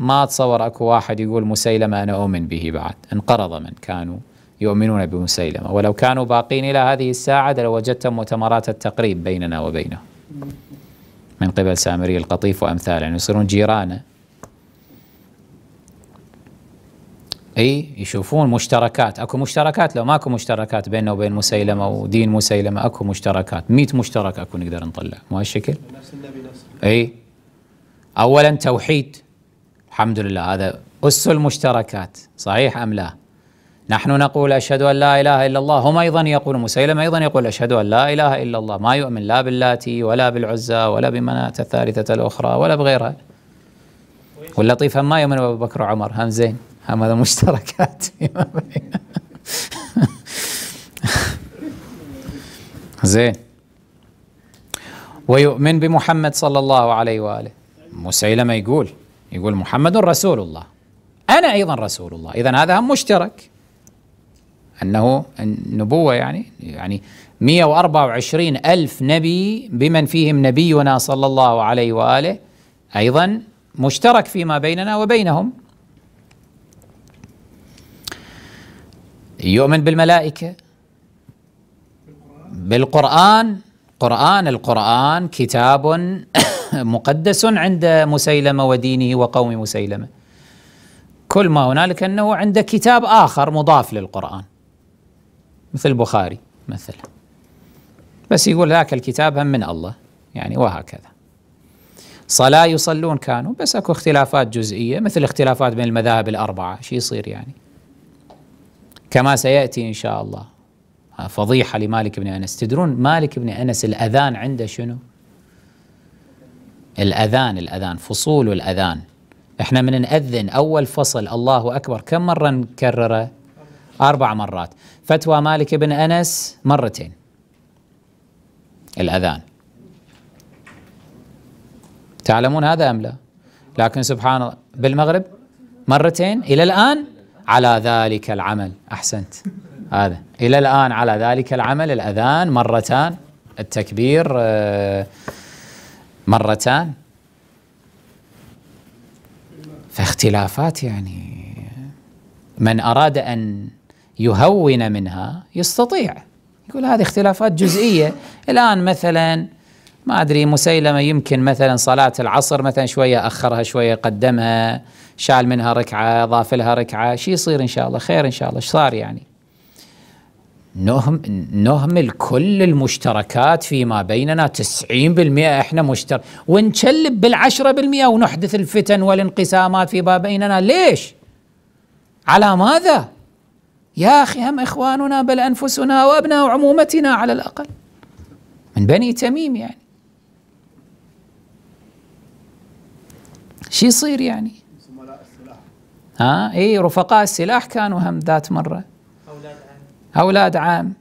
S1: ما أتصور أكو واحد يقول مسيلمة أنا أؤمن به بعد انقرض من كانوا يؤمنون بمسيلمة ولو كانوا باقين إلى هذه الساعة لوجدت مؤتمرات التقريب بيننا وبينه من قبل سامري القطيف وأمثاله يعني يصيرون جيرانه اي يشوفون مشتركات اكو مشتركات لو ماكو مشتركات بيننا وبين مسيلمه ودين مسيلمه اكو مشتركات 100 مشترك اكو نقدر نطلع مو هالشكل؟ نفس النبي نفس اي اولا توحيد الحمد لله هذا أس المشتركات صحيح أم لا نحن نقول أشهد أن لا إله إلا الله هم أيضا يقول مسيلم أيضا يقول أشهد أن لا إله إلا الله ما يؤمن لا باللاتي ولا بالعزى ولا بمناة الثالثة الأخرى ولا بغيرها واللطيف ما يؤمن أبو بكر وعمر هم زين هم هذا مشتركات [LAUGHS] زين ويؤمن بمحمد صلى الله عليه وآله مسيلمة يقول يقول محمد رسول الله أنا أيضا رسول الله إذا هذا هم مشترك أنه النبوة يعني يعني 124 ألف نبي بمن فيهم نبينا صلى الله عليه وآله أيضا مشترك فيما بيننا وبينهم يؤمن بالملائكة بالقرآن القرآن القرآن كتاب [COUGHS] مقدس عند مسيلمة ودينه وقوم مسيلمة كل ما هنالك أنه عند كتاب آخر مضاف للقرآن مثل البخاري مثلا بس يقول ذاك الكتاب هم من الله يعني وهكذا صلاة يصلون كانوا بس اكو اختلافات جزئية مثل اختلافات بين المذاهب الأربعة شو يصير يعني كما سيأتي إن شاء الله فضيحة لمالك بن أنس تدرون مالك بن أنس الأذان عنده شنو الأذان الأذان فصول الأذان احنا من نأذن أول فصل الله أكبر كم مرة نكرره أربع مرات فتوى مالك بن أنس مرتين الأذان تعلمون هذا أم لا لكن سبحان الله بالمغرب مرتين إلى الآن على ذلك العمل أحسنت هذا إلى الآن على ذلك العمل الأذان مرتان التكبير آه، مرتان فاختلافات يعني من أراد أن يهون منها يستطيع يقول هذه اختلافات جزئية الآن مثلا ما أدري مسيلمة يمكن مثلا صلاة العصر مثلا شوية أخرها شوية قدمها شال منها ركعة ضاف لها ركعة شي يصير إن شاء الله خير إن شاء الله صار يعني نهمل كل المشتركات فيما بيننا 90% احنا مشترك ونشلب بالعشرة بالمئة ونحدث الفتن والانقسامات فيما بيننا ليش على ماذا يا أخي هم إخواننا بل أنفسنا وأبناء عمومتنا على الأقل من بني تميم يعني شي يصير يعني ها اي رفقاء السلاح كانوا هم ذات مره أولاد عام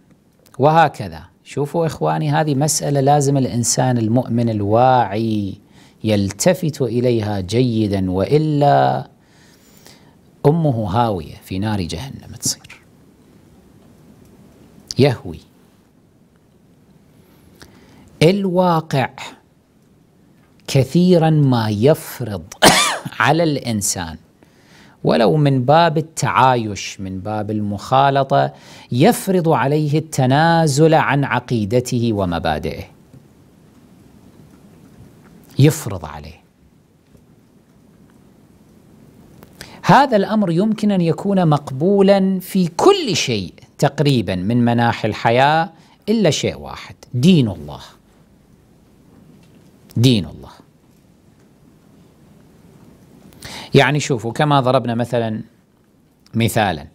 S1: وهكذا شوفوا إخواني هذه مسألة لازم الإنسان المؤمن الواعي يلتفت إليها جيدا وإلا أمه هاوية في نار جهنم تصير يهوي الواقع كثيرا ما يفرض [COUGHS] على الإنسان ولو من باب التعايش من باب المخالطه يفرض عليه التنازل عن عقيدته ومبادئه يفرض عليه هذا الامر يمكن ان يكون مقبولا في كل شيء تقريبا من مناحي الحياه الا شيء واحد دين الله دين الله يعني شوفوا كما ضربنا مثلا مثالا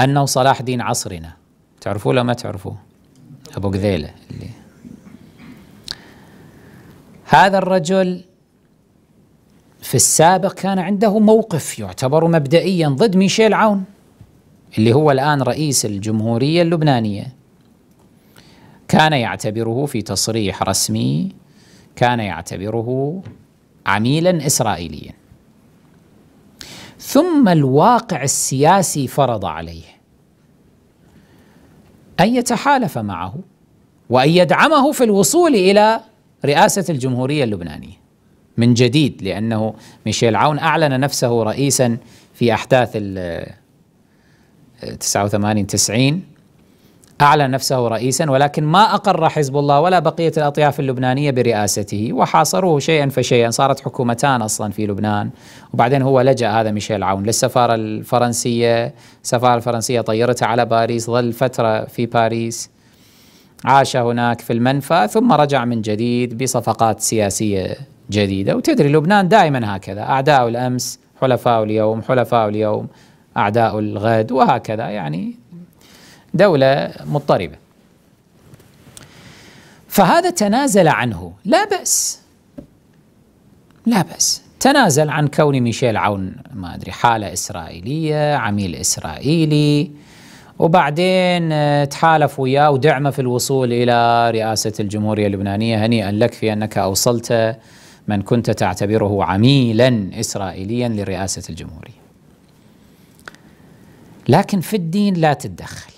S1: أنه صلاح دين عصرنا تعرفوه لو ما تعرفوه أبو قذيلة اللي هذا الرجل في السابق كان عنده موقف يعتبر مبدئيا ضد ميشيل عون اللي هو الآن رئيس الجمهورية اللبنانية كان يعتبره في تصريح رسمي كان يعتبره عميلا اسرائيليا ثم الواقع السياسي فرض عليه ان يتحالف معه وان يدعمه في الوصول الى رئاسه الجمهوريه اللبنانيه من جديد لانه ميشيل عون اعلن نفسه رئيسا في احداث ال 89 90 أعلن نفسه رئيسا ولكن ما أقر حزب الله ولا بقية الأطياف اللبنانية برئاسته وحاصروه شيئا فشيئا صارت حكومتان أصلا في لبنان وبعدين هو لجأ هذا ميشيل عون للسفارة الفرنسية السفارة الفرنسية طيرته على باريس ظل فترة في باريس عاش هناك في المنفى ثم رجع من جديد بصفقات سياسية جديدة وتدري لبنان دائما هكذا أعداء الأمس حلفاء اليوم حلفاء اليوم أعداء الغد وهكذا يعني دولة مضطربة فهذا تنازل عنه لا بأس لا بأس تنازل عن كون ميشيل عون ما أدري حالة إسرائيلية عميل إسرائيلي وبعدين آه، تحالف وياه ودعمه في الوصول إلى رئاسة الجمهورية اللبنانية هنيئا لك في أنك أوصلت من كنت تعتبره عميلا إسرائيليا لرئاسة الجمهورية لكن في الدين لا تتدخل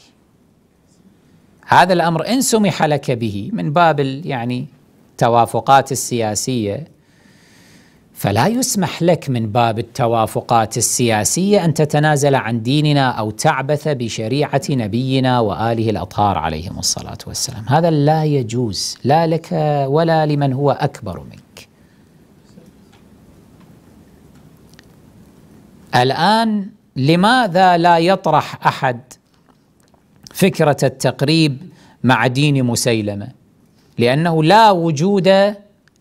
S1: هذا الامر ان سمح لك به من باب يعني التوافقات السياسيه فلا يسمح لك من باب التوافقات السياسيه ان تتنازل عن ديننا او تعبث بشريعه نبينا واله الاطهار عليهم الصلاه والسلام، هذا لا يجوز لا لك ولا لمن هو اكبر منك. الان لماذا لا يطرح احد فكرة التقريب مع دين مسيلمة لأنه لا وجود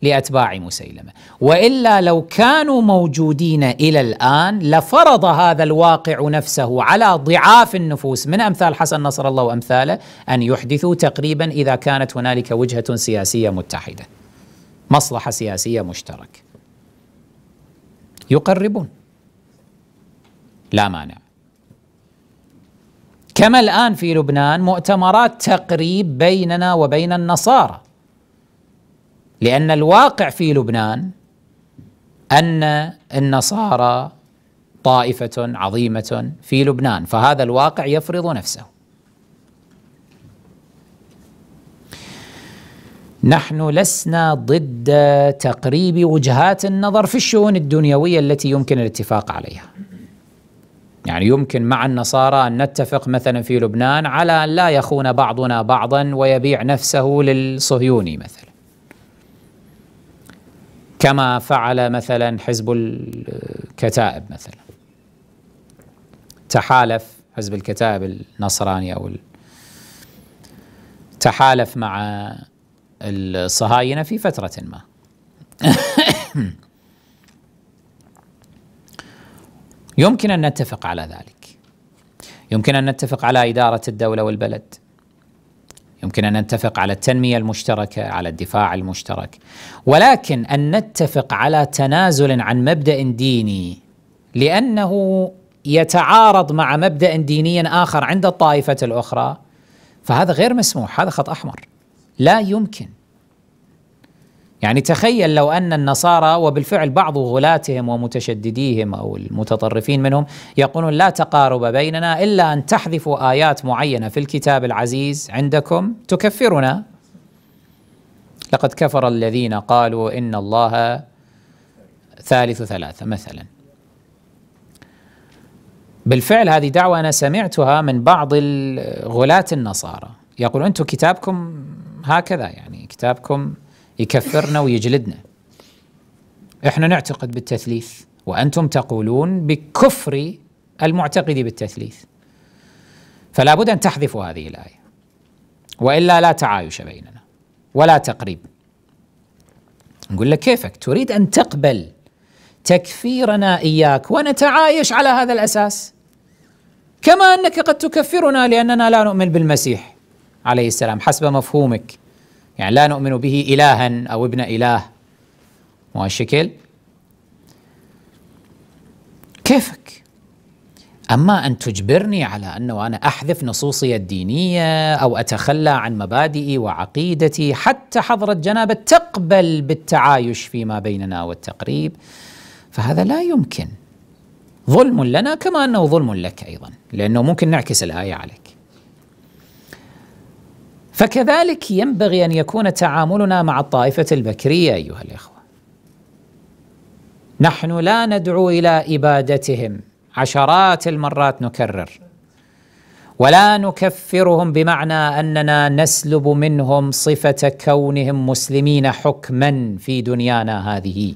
S1: لأتباع مسيلمة وإلا لو كانوا موجودين إلى الآن لفرض هذا الواقع نفسه على ضعاف النفوس من أمثال حسن نصر الله وأمثاله أن يحدثوا تقريبا إذا كانت هنالك وجهة سياسية متحدة مصلحة سياسية مشتركة يقربون لا مانع كما الآن في لبنان مؤتمرات تقريب بيننا وبين النصارى لأن الواقع في لبنان أن النصارى طائفة عظيمة في لبنان فهذا الواقع يفرض نفسه نحن لسنا ضد تقريب وجهات النظر في الشؤون الدنيوية التي يمكن الاتفاق عليها يعني يمكن مع النصارى أن نتفق مثلا في لبنان على أن لا يخون بعضنا بعضا ويبيع نفسه للصهيوني مثلا كما فعل مثلا حزب الكتائب مثلا تحالف حزب الكتائب النصراني أو تحالف مع الصهاينة في فترة ما [LAUGHS] يمكن ان نتفق على ذلك. يمكن ان نتفق على اداره الدوله والبلد. يمكن ان نتفق على التنميه المشتركه، على الدفاع المشترك. ولكن ان نتفق على تنازل عن مبدا ديني لانه يتعارض مع مبدا ديني اخر عند الطائفه الاخرى فهذا غير مسموح، هذا خط احمر. لا يمكن يعني تخيل لو أن النصارى وبالفعل بعض غلاتهم ومتشدديهم أو المتطرفين منهم يقولون لا تقارب بيننا إلا أن تحذفوا آيات معينة في الكتاب العزيز عندكم تكفرنا لقد كفر الذين قالوا إن الله ثالث ثلاثة مثلا بالفعل هذه دعوة أنا سمعتها من بعض غلاة النصارى يقول أنتم كتابكم هكذا يعني كتابكم يكفرنا ويجلدنا احنا نعتقد بالتثليث وانتم تقولون بكفر المعتقد بالتثليث فلا بد ان تحذفوا هذه الايه والا لا تعايش بيننا ولا تقريب نقول لك كيفك تريد ان تقبل تكفيرنا اياك ونتعايش على هذا الاساس كما انك قد تكفرنا لاننا لا نؤمن بالمسيح عليه السلام حسب مفهومك يعني لا نؤمن به إلها أو ابن إله مو هالشكل كيفك أما أن تجبرني على أنه أنا أحذف نصوصي الدينية أو أتخلى عن مبادئي وعقيدتي حتى حضرة جنابة تقبل بالتعايش فيما بيننا والتقريب فهذا لا يمكن ظلم لنا كما أنه ظلم لك أيضا لأنه ممكن نعكس الآية عليك فكذلك ينبغي ان يكون تعاملنا مع الطائفه البكريه ايها الاخوه. نحن لا ندعو الى ابادتهم عشرات المرات نكرر ولا نكفرهم بمعنى اننا نسلب منهم صفه كونهم مسلمين حكما في دنيانا هذه.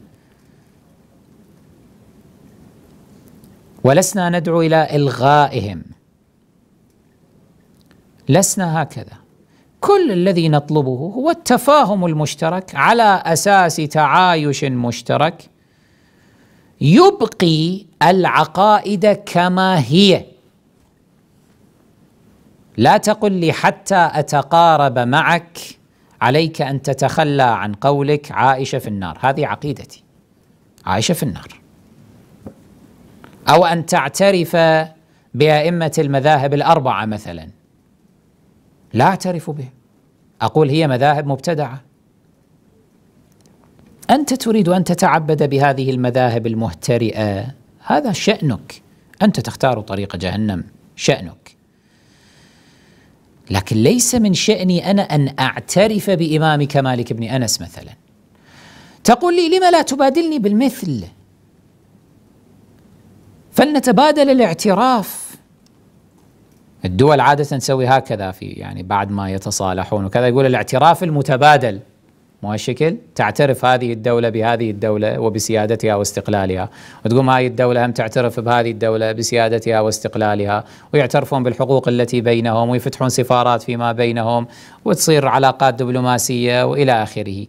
S1: ولسنا ندعو الى الغائهم. لسنا هكذا. كل الذي نطلبه هو التفاهم المشترك على اساس تعايش مشترك يبقي العقائد كما هي لا تقل لي حتى اتقارب معك عليك ان تتخلى عن قولك عائشه في النار هذه عقيدتي عائشه في النار او ان تعترف بائمه المذاهب الاربعه مثلا لا أعترف به أقول هي مذاهب مبتدعة أنت تريد أن تتعبد بهذه المذاهب المهترئة هذا شأنك أنت تختار طريق جهنم شأنك لكن ليس من شأني أنا أن أعترف بإمامك مالك بن أنس مثلا تقول لي لما لا تبادلني بالمثل فلنتبادل الاعتراف الدول عادة تسوي هكذا في يعني بعد ما يتصالحون وكذا يقول الاعتراف المتبادل مو هالشكل تعترف هذه الدولة بهذه الدولة وبسيادتها واستقلالها وتقوم هذه الدولة هم تعترف بهذه الدولة بسيادتها واستقلالها ويعترفون بالحقوق التي بينهم ويفتحون سفارات فيما بينهم وتصير علاقات دبلوماسية وإلى آخره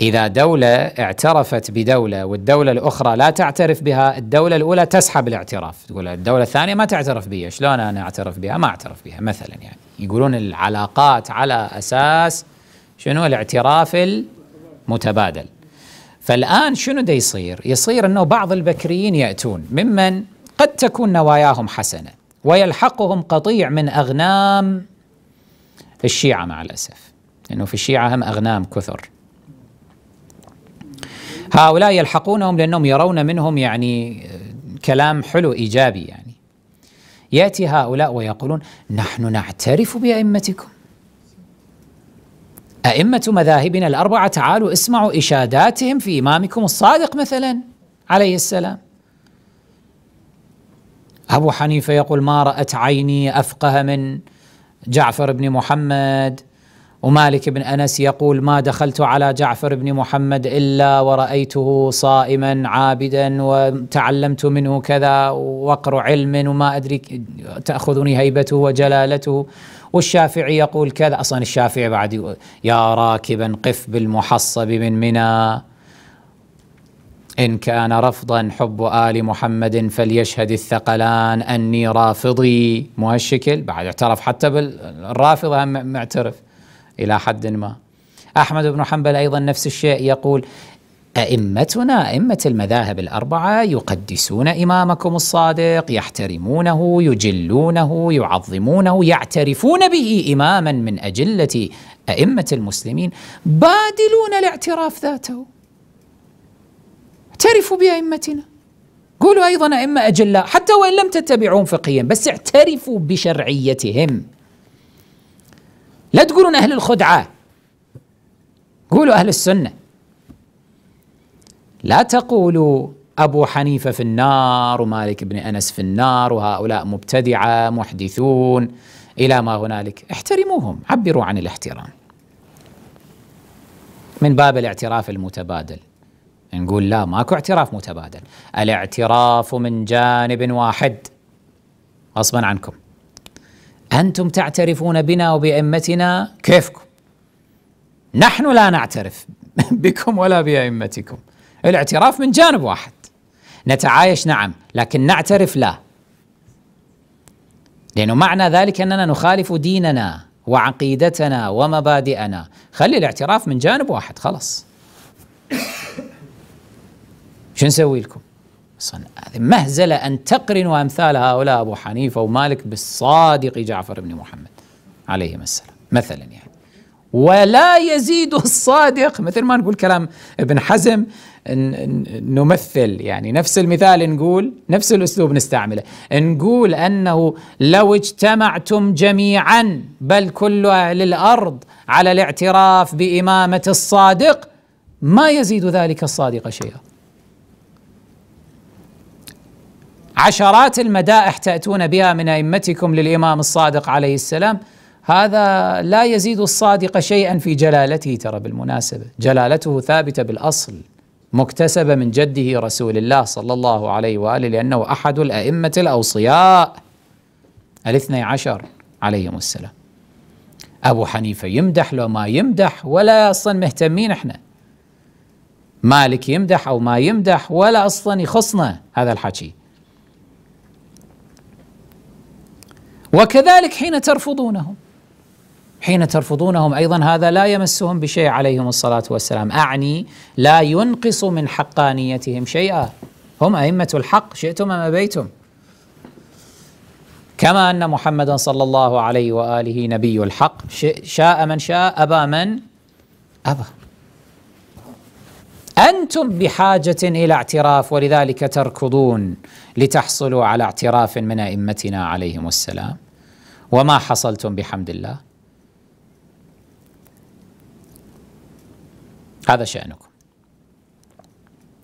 S1: اذا دوله اعترفت بدوله والدوله الاخرى لا تعترف بها الدوله الاولى تسحب الاعتراف تقول الدوله الثانيه ما تعترف بي شلون انا اعترف بها ما اعترف بها مثلا يعني يقولون العلاقات على اساس شنو الاعتراف المتبادل فالان شنو دي يصير يصير انه بعض البكريين ياتون ممن قد تكون نواياهم حسنه ويلحقهم قطيع من اغنام الشيعه مع الاسف لانه في الشيعه هم اغنام كثر هؤلاء يلحقونهم لأنهم يرون منهم يعني كلام حلو إيجابي يعني يأتي هؤلاء ويقولون نحن نعترف بأئمتكم أئمة مذاهبنا الأربعة تعالوا اسمعوا إشاداتهم في إمامكم الصادق مثلا عليه السلام أبو حنيفة يقول ما رأت عيني أفقه من جعفر بن محمد ومالك بن انس يقول ما دخلت على جعفر بن محمد الا ورايته صائما عابدا وتعلمت منه كذا وقر علم وما ادري تاخذني هيبته وجلالته والشافعي يقول كذا اصلا الشافعي بعد يا راكبا قف بالمحصب من منى ان كان رفضا حب ال محمد فليشهد الثقلان اني رافضي مو هالشكل بعد اعترف حتى بالرافضه هم معترف إلى حد ما أحمد بن حنبل أيضا نفس الشيء يقول أئمتنا أئمة المذاهب الأربعة يقدسون إمامكم الصادق يحترمونه يجلونه يعظمونه يعترفون به إماما من أجلة أئمة المسلمين بادلون الاعتراف ذاته اعترفوا بأئمتنا قولوا أيضا أئمة أجلاء حتى وإن لم تتبعوهم فقهيا بس اعترفوا بشرعيتهم لا تقولون أهل الخدعة قولوا أهل السنة لا تقولوا أبو حنيفة في النار ومالك بن أنس في النار وهؤلاء مبتدعة محدثون إلى ما هنالك احترموهم عبروا عن الاحترام من باب الاعتراف المتبادل نقول لا ماكو اعتراف متبادل الاعتراف من جانب واحد غصبا عنكم انتم تعترفون بنا وبائمتنا كيفكم نحن لا نعترف [LAUGHS] بكم ولا بائمتكم الاعتراف من جانب واحد نتعايش نعم لكن نعترف لا لانه معنى ذلك اننا نخالف ديننا وعقيدتنا ومبادئنا خلي الاعتراف من جانب واحد خلاص شو نسوي لكم هذه مهزلة أن تقرنوا أمثال هؤلاء أبو حنيفة ومالك بالصادق جعفر بن محمد عليهما السلام مثلا يعني ولا يزيد الصادق مثل ما نقول كلام ابن حزم نمثل يعني نفس المثال نقول نفس الأسلوب نستعمله نقول أنه لو اجتمعتم جميعا بل كل أهل الأرض على الاعتراف بإمامة الصادق ما يزيد ذلك الصادق شيئا عشرات المدائح تاتون بها من ائمتكم للامام الصادق عليه السلام هذا لا يزيد الصادق شيئا في جلالته ترى بالمناسبه جلالته ثابته بالاصل مكتسبه من جده رسول الله صلى الله عليه واله لانه احد الائمه الاوصياء الاثني عشر عليهم السلام ابو حنيفه يمدح لو ما يمدح ولا اصلا مهتمين احنا مالك يمدح او ما يمدح ولا اصلا يخصنا هذا الحكي وكذلك حين ترفضونهم حين ترفضونهم ايضا هذا لا يمسهم بشيء عليهم الصلاه والسلام، اعني لا ينقص من حقانيتهم شيئا، هم ائمه الحق شئتم ام ابيتم. كما ان محمدا صلى الله عليه واله نبي الحق شاء من شاء ابى من ابى. أنتم بحاجة إلى اعتراف ولذلك تركضون لتحصلوا على اعتراف من أئمتنا عليهم السلام وما حصلتم بحمد الله هذا شأنكم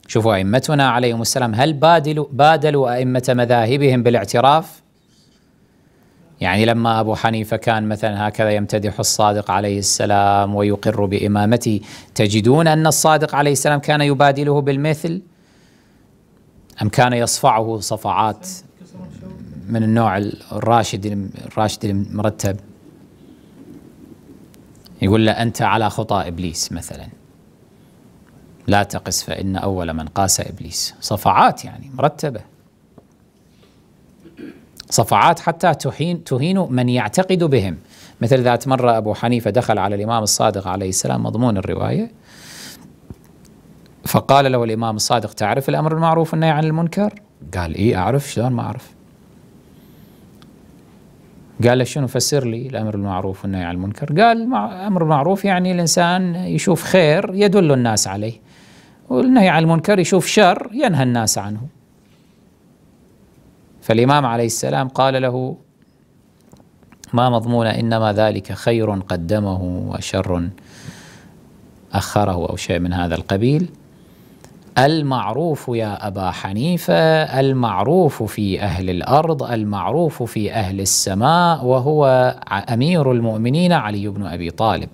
S1: شوفوا أئمتنا عليهم السلام هل بادلوا, بادلوا أئمة مذاهبهم بالاعتراف يعني لما أبو حنيفة كان مثلا هكذا يمتدح الصادق عليه السلام ويقر بإمامته تجدون أن الصادق عليه السلام كان يبادله بالمثل أم كان يصفعه صفعات من النوع الراشد الراشد المرتب يقول له أنت على خطى إبليس مثلا لا تقس فإن أول من قاس إبليس صفعات يعني مرتبة صفعات حتى تهين تهين من يعتقد بهم مثل ذات مرة أبو حنيفة دخل على الإمام الصادق عليه السلام مضمون الرواية فقال له الإمام الصادق تعرف الأمر المعروف والنهي عن المنكر قال إيه أعرف شلون ما أعرف قال له شنو فسر لي الأمر المعروف والنهي عن المنكر قال أمر المعروف يعني الإنسان يشوف خير يدل الناس عليه والنهي عن المنكر يشوف شر ينهى الناس عنه فالإمام عليه السلام قال له ما مضمون إنما ذلك خير قدمه وشر أخره أو شيء من هذا القبيل المعروف يا أبا حنيفة المعروف في أهل الأرض المعروف في أهل السماء وهو أمير المؤمنين علي بن أبي طالب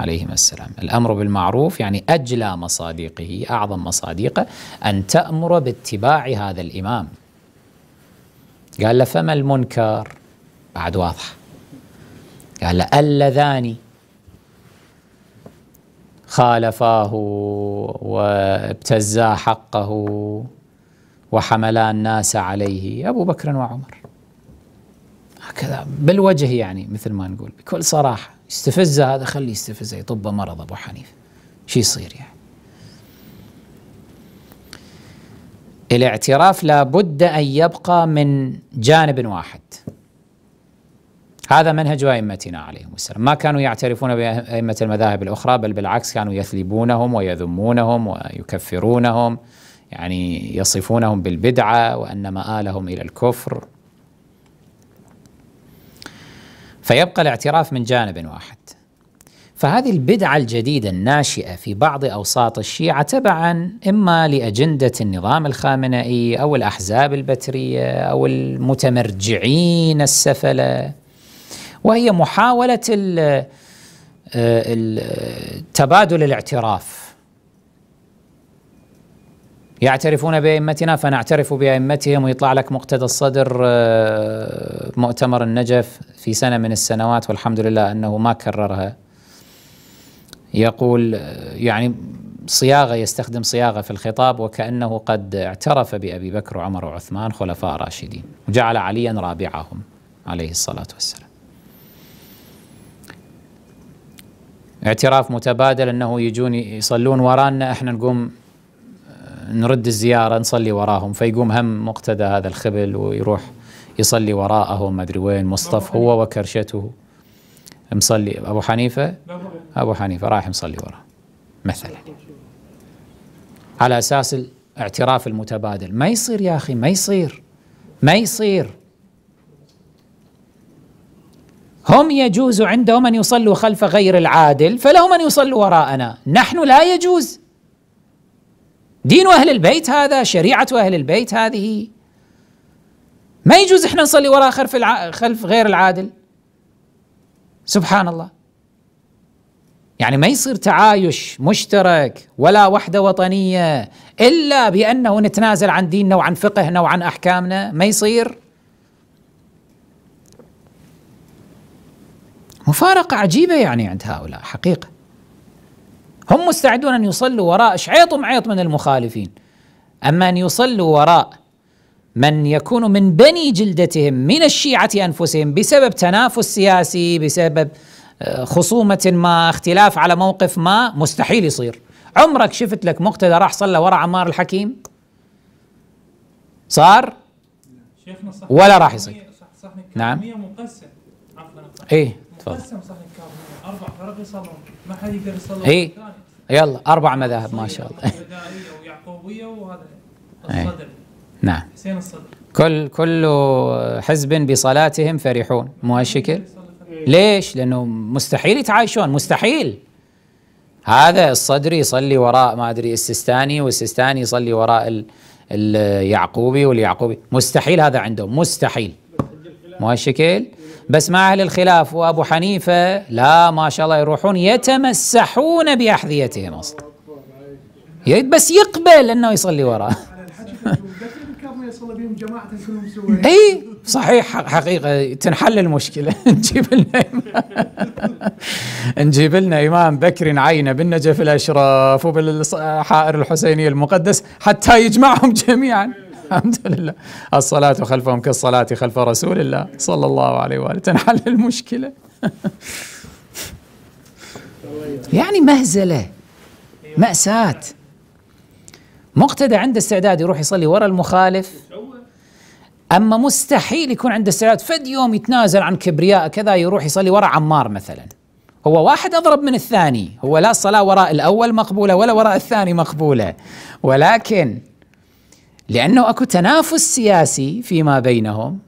S1: عليهما السلام الأمر بالمعروف يعني أجلى مصادقه أعظم مصادقه أن تأمر باتباع هذا الإمام قال له فما المنكر بعد واضح قال له اللذان خالفاه وابتزا حقه وحملا الناس عليه أبو بكر وعمر هكذا بالوجه يعني مثل ما نقول بكل صراحة يستفزه هذا خليه يستفزه يطب مرض أبو حنيفة شو يصير يعني الاعتراف لابد أن يبقى من جانب واحد هذا منهج أئمتنا عليهم السلام ما كانوا يعترفون بأئمة المذاهب الأخرى بل بالعكس كانوا يثلبونهم ويذمونهم ويكفرونهم يعني يصفونهم بالبدعة وأن مآلهم إلى الكفر فيبقى الاعتراف من جانب واحد فهذه البدعة الجديدة الناشئة في بعض أوساط الشيعة تبعا إما لأجندة النظام الخامنئي أو الأحزاب البترية أو المتمرجعين السفلة وهي محاولة آه، تبادل الاعتراف يعترفون بأئمتنا فنعترف بأئمتهم ويطلع لك مقتدى الصدر آه، مؤتمر النجف في سنة من السنوات والحمد لله أنه ما كررها يقول يعني صياغه يستخدم صياغه في الخطاب وكانه قد اعترف بابي بكر وعمر وعثمان خلفاء راشدين وجعل عليا رابعهم عليه الصلاه والسلام. اعتراف متبادل انه يجون يصلون ورانا احنا نقوم آه، نرد الزياره نصلي وراهم فيقوم هم مقتدى هذا الخبل ويروح يصلي وراءهم مدري وين مصطفى هو وكرشته مصلي ابو حنيفه أبو حنيفة رايح مصلي وراه مثلا على أساس الاعتراف المتبادل ما يصير يا أخي ما يصير ما يصير هم يجوز عندهم أن يصلوا خلف غير العادل فلهم أن يصلوا وراءنا نحن لا يجوز دين أهل البيت هذا شريعة أهل البيت هذه ما يجوز احنا نصلي وراء خلف, الع... خلف غير العادل سبحان الله يعني ما يصير تعايش مشترك ولا وحدة وطنية إلا بأنه نتنازل عن ديننا وعن فقهنا وعن أحكامنا ما يصير مفارقة عجيبة يعني عند هؤلاء حقيقة هم مستعدون أن يصلوا وراء شعيط معيط من المخالفين أما أن يصلوا وراء من يكون من بني جلدتهم من الشيعة أنفسهم بسبب تنافس سياسي بسبب خصومه ما اختلاف على موقف ما مستحيل يصير عمرك شفت لك مقتدى راح صلى وراء عمار الحكيم صار ولا راح يصير نعم مقسم عفوا ايه تفضل مقسم صحن اربع فرق يصلون ما حد يقدر يصلي ايه يلا اربع مذاهب ما شاء الله ويعقوبيه وهذا إيه. الصدر نعم حسين الصدر كل كل حزب بصلاتهم فرحون مو هالشكل؟ ليش؟ لأنه مستحيل يتعايشون مستحيل هذا الصدري يصلي وراء ما أدري السيستاني والسيستاني يصلي وراء اليعقوبي واليعقوبي مستحيل هذا عندهم مستحيل مو هالشكل بس مع أهل الخلاف وأبو حنيفة لا ما شاء الله يروحون يتمسحون بأحذيتهم أصلا بس يقبل أنه يصلي وراء [LAUGHS] يحصل بهم جماعه كلهم سوا اي صحيح حقيقه تنحل المشكله [LAUGHS] نجيب لنا [LAUGHS] نجيب لنا امام بكر عينه بالنجف الاشراف وبالحائر الحسيني المقدس حتى يجمعهم جميعا الحمد لله الصلاة خلفهم كالصلاة خلف رسول الله صلى الله عليه وآله تنحل المشكلة [LAUGHS] يعني مهزلة مأساة مقتدى عنده استعداد يروح يصلي ورا المخالف اما مستحيل يكون عنده استعداد فد يوم يتنازل عن كبرياء كذا يروح يصلي ورا عمار مثلا هو واحد اضرب من الثاني هو لا الصلاه وراء الاول مقبوله ولا وراء الثاني مقبوله ولكن لانه اكو تنافس سياسي فيما بينهم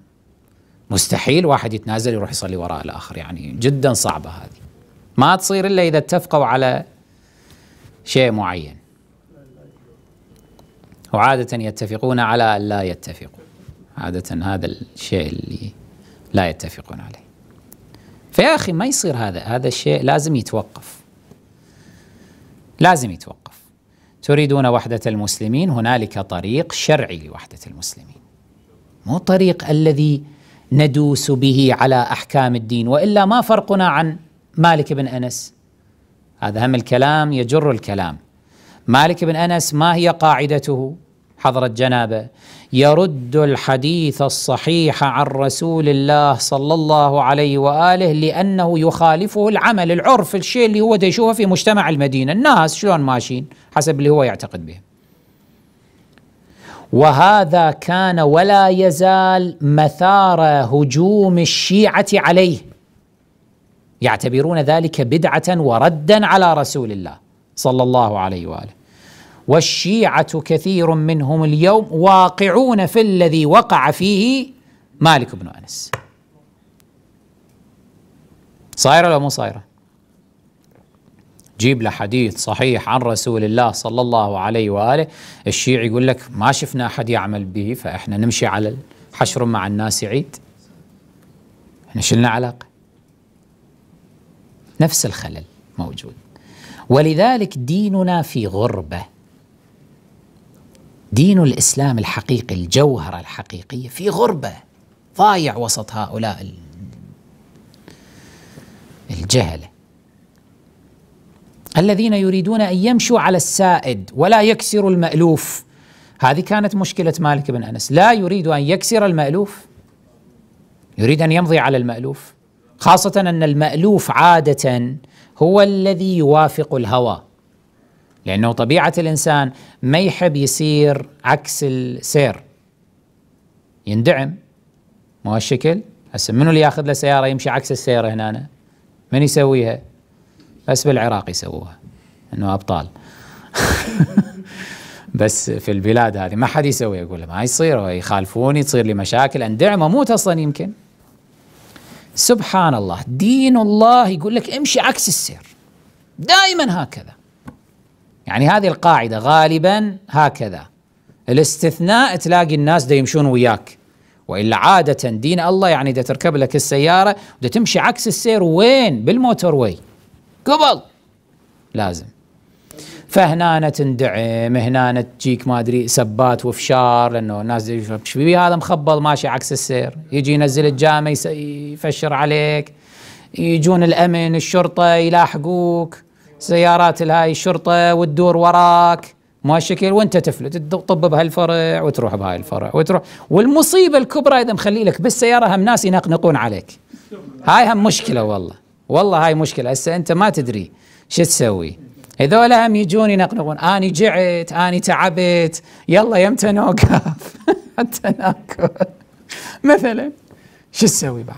S1: مستحيل واحد يتنازل يروح يصلي وراء الاخر يعني جدا صعبه هذه ما تصير الا اذا اتفقوا على شيء معين وعادة يتفقون على أن لا يتفقوا عادة هذا الشيء اللي لا يتفقون عليه فيا أخي ما يصير هذا هذا الشيء لازم يتوقف لازم يتوقف تريدون وحدة المسلمين هنالك طريق شرعي لوحدة المسلمين مو الطريق الذي ندوس به على أحكام الدين وإلا ما فرقنا عن مالك بن أنس هذا هم الكلام يجر الكلام مالك بن أنس ما هي قاعدته حضرة جنابه يرد الحديث الصحيح عن رسول الله صلى الله عليه وآله لأنه يخالفه العمل العرف الشيء اللي هو يشوفه في مجتمع المدينة الناس شلون ماشيين حسب اللي هو يعتقد به وهذا كان ولا يزال مثار هجوم الشيعة عليه يعتبرون ذلك بدعة وردا على رسول الله صلى الله عليه وآله والشيعة كثير منهم اليوم واقعون في الذي وقع فيه مالك بن أنس صايرة ولا مو صايرة جيب له حديث صحيح عن رسول الله صلى الله عليه وآله الشيعي يقول لك ما شفنا أحد يعمل به فإحنا نمشي على الحشر مع الناس عيد احنا شلنا علاقة نفس الخلل موجود ولذلك ديننا في غربه دين الاسلام الحقيقي الجوهره الحقيقيه في غربه ضايع وسط هؤلاء الجهله الذين يريدون ان يمشوا على السائد ولا يكسروا المالوف هذه كانت مشكله مالك بن انس لا يريد ان يكسر المالوف يريد ان يمضي على المالوف خاصه ان المالوف عاده هو الذي يوافق الهوى لأنه طبيعة الإنسان ما يحب يسير عكس السير يندعم ما الشكل هسه منو اللي ياخذ له سيارة يمشي عكس السير هنا أنا؟ من يسويها بس بالعراق يسووها أنه أبطال [LAUGHS] بس في البلاد هذه ما حد يسوي اقول له ما يصير يخالفوني تصير لي مشاكل اندعم اموت اصلا يمكن سبحان الله دين الله يقول لك امشي عكس السير دائما هكذا يعني هذه القاعدة غالبا هكذا الاستثناء تلاقي الناس ده يمشون وياك والا عاده دين الله يعني ده تركب لك السياره ده تمشي عكس السير وين؟ بالموتور واي قبل لازم فهنا تندعم هنا تجيك ما ادري سبات وفشار لانه الناس ايش هذا مخبل ماشي عكس السير يجي ينزل الجامعه يفشر عليك يجون الامن الشرطه يلاحقوك سيارات الهاي الشرطة وتدور وراك ما شكل وانت تفلت تطب بهالفرع وتروح بهاي الفرع وتروح والمصيبه الكبرى اذا مخلي لك بالسياره هم ناس ينقنقون عليك هاي هم مشكله والله والله هاي مشكله هسه انت ما تدري شو تسوي هذول هم يجون ينقنقون اني جعت اني تعبت يلا يمتى نوقف حتى ناكل مثلا شو تسوي بعد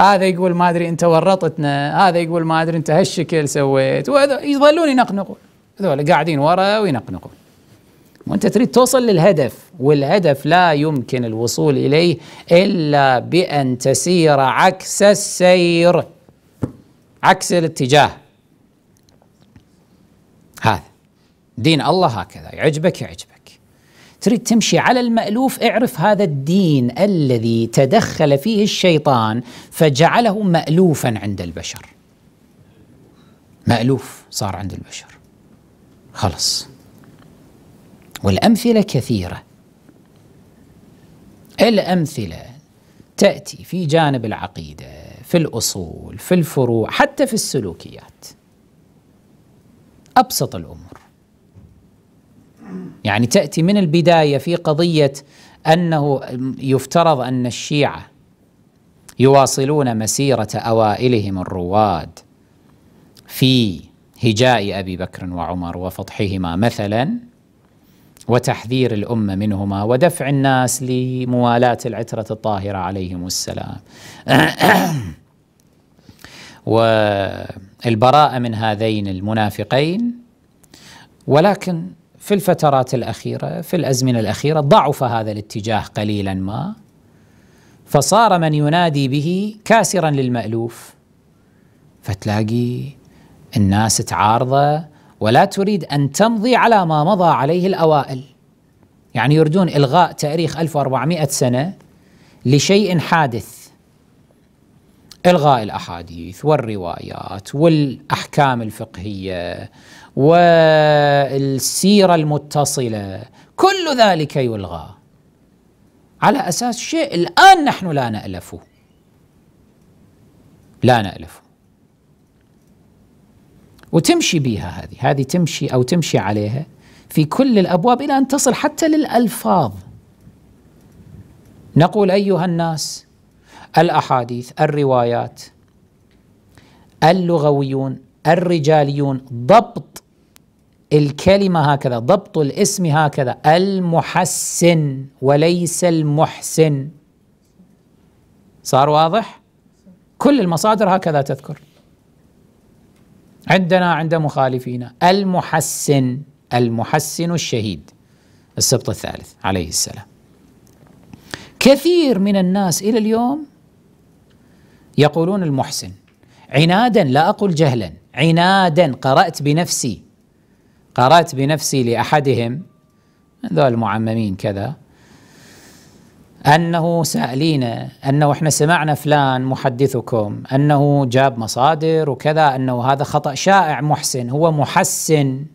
S1: هذا يقول ما ادري انت ورطتنا هذا يقول ما ادري انت هالشكل سويت وهذا يظلون ينقنقون هذول قاعدين ورا وينقنقون وانت تريد توصل للهدف والهدف لا يمكن الوصول اليه الا بان تسير عكس السير عكس الاتجاه هذا دين الله هكذا يعجبك يعجبك تريد تمشي على المألوف اعرف هذا الدين الذي تدخل فيه الشيطان فجعله مألوفا عند البشر مألوف صار عند البشر خلص والأمثلة كثيرة الأمثلة تأتي في جانب العقيدة في الأصول في الفروع حتى في السلوكيات أبسط الأمور يعني تأتي من البداية في قضية أنه يفترض أن الشيعة يواصلون مسيرة أوائلهم الرواد في هجاء أبي بكر وعمر وفضحهما مثلا وتحذير الأمة منهما ودفع الناس لموالاة العترة الطاهرة عليهم السلام [CLEARS THROAT] والبراءة من هذين المنافقين ولكن في الفترات الأخيرة في الأزمنة الأخيرة ضعف هذا الاتجاه قليلا ما فصار من ينادي به كاسرا للمألوف فتلاقي الناس تعارضه ولا تريد أن تمضي على ما مضى عليه الأوائل يعني يريدون إلغاء تاريخ 1400 سنة لشيء حادث إلغاء الأحاديث والروايات والأحكام الفقهية والسيره المتصله كل ذلك يلغى على اساس شيء الان نحن لا نالفه لا نالفه وتمشي بها هذه هذه تمشي او تمشي عليها في كل الابواب الى ان تصل حتى للالفاظ نقول ايها الناس الاحاديث الروايات اللغويون الرجاليون ضبط الكلمة هكذا ضبط الاسم هكذا المحسن وليس المحسن صار واضح؟ كل المصادر هكذا تذكر عندنا عند مخالفينا المحسن المحسن الشهيد السبط الثالث عليه السلام كثير من الناس إلى اليوم يقولون المحسن عنادا لا أقول جهلا عنادا قرأت بنفسي قرأت بنفسي لأحدهم ذول المعممين كذا أنه سألينا أنه إحنا سمعنا فلان محدثكم أنه جاب مصادر وكذا أنه هذا خطأ شائع محسن هو محسن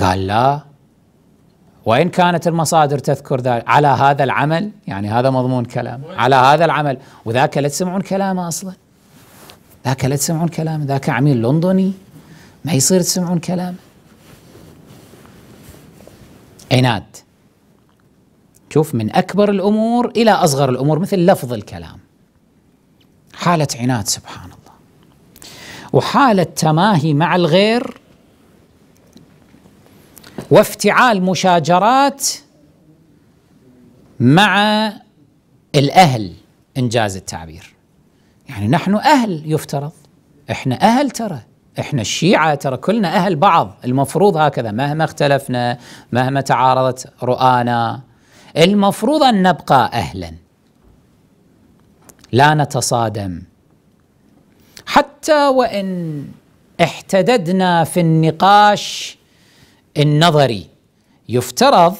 S1: قال لا وإن كانت المصادر تذكر ذلك على هذا العمل يعني هذا مضمون كلام على هذا العمل وذاك لا تسمعون كلامه أصلا ذاك لا تسمعون كلامه ذاك عميل لندني ما يصير تسمعون كلامه عناد شوف من أكبر الأمور إلى أصغر الأمور مثل لفظ الكلام حالة عناد سبحان الله وحالة تماهي مع الغير وافتعال مشاجرات مع الأهل إنجاز التعبير يعني نحن أهل يفترض إحنا أهل ترى احنا الشيعة ترى كلنا أهل بعض المفروض هكذا مهما اختلفنا مهما تعارضت رؤانا المفروض أن نبقى أهلا لا نتصادم حتى وإن احتددنا في النقاش النظري يفترض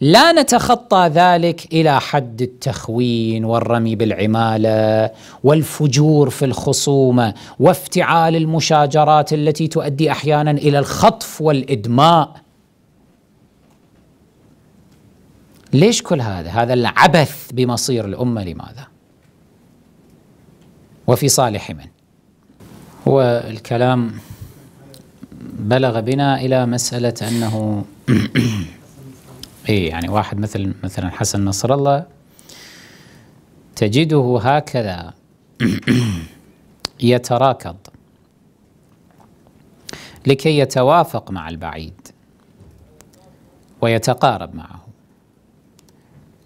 S1: لا نتخطى ذلك الى حد التخوين والرمي بالعماله والفجور في الخصومه وافتعال المشاجرات التي تؤدي احيانا الى الخطف والادماء ليش كل هذا هذا العبث بمصير الامه لماذا وفي صالح من هو الكلام بلغ بنا الى مساله انه [CLEARS THROAT] اي يعني واحد مثل مثلا حسن نصر الله تجده هكذا [CLEARS THROAT] يتراكض لكي يتوافق مع البعيد ويتقارب معه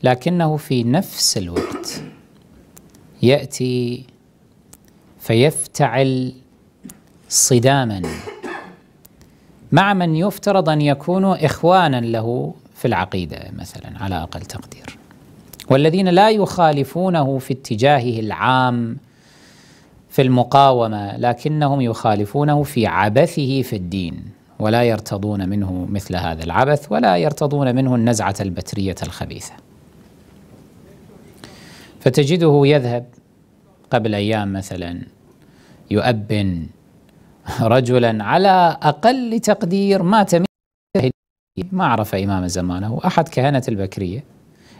S1: لكنه في نفس الوقت ياتي فيفتعل صداما مع من يفترض ان يكونوا اخوانا له في العقيدة مثلا على أقل تقدير والذين لا يخالفونه في اتجاهه العام في المقاومة لكنهم يخالفونه في عبثه في الدين ولا يرتضون منه مثل هذا العبث ولا يرتضون منه النزعة البترية الخبيثة فتجده يذهب قبل أيام مثلا يؤبن رجلا على أقل تقدير مات ما عرف إمام زمانه أحد كهنة البكرية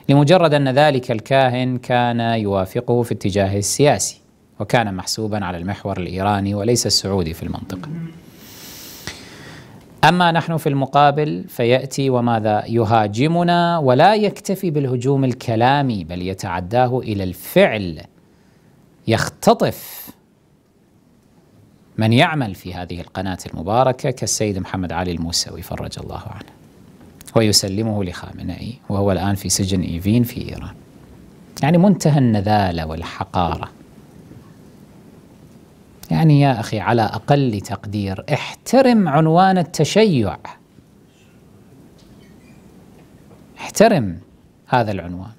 S1: لمجرد أن ذلك الكاهن كان يوافقه في اتجاهه السياسي وكان محسوبا على المحور الإيراني وليس السعودي في المنطقة أما نحن في المقابل فيأتي وماذا يهاجمنا ولا يكتفي بالهجوم الكلامي بل يتعداه إلى الفعل يختطف من يعمل في هذه القناة المباركة كالسيد محمد علي الموسوي فرج الله عنه ويسلمه لخامنئي وهو الآن في سجن إيفين في إيران يعني منتهى النذالة والحقارة يعني يا أخي على أقل تقدير احترم عنوان التشيع احترم هذا العنوان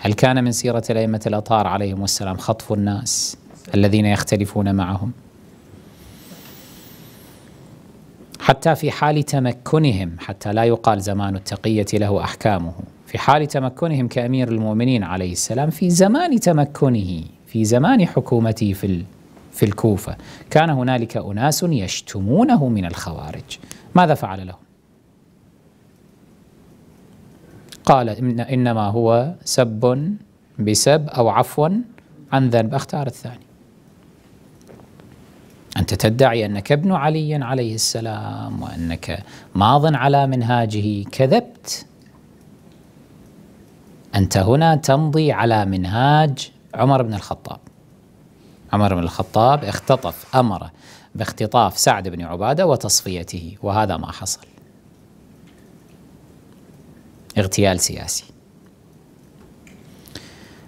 S1: هل كان من سيرة الأئمة الأطار عليهم السلام خطف الناس الذين يختلفون معهم؟ حتى في حال تمكنهم حتى لا يقال زمان التقية له أحكامه في حال تمكنهم كأمير المؤمنين عليه السلام في زمان تمكنه في زمان حكومته في في الكوفة كان هنالك أناس يشتمونه من الخوارج ماذا فعل لهم؟ قال إنما هو سب بسب أو عفوا عن ذنب اختار الثاني أنت تدعي أنك ابن علي عليه السلام وأنك ماض على منهاجه كذبت أنت هنا تمضي على منهاج عمر بن الخطاب عمر بن الخطاب اختطف أمر باختطاف سعد بن عبادة وتصفيته وهذا ما حصل اغتيال سياسي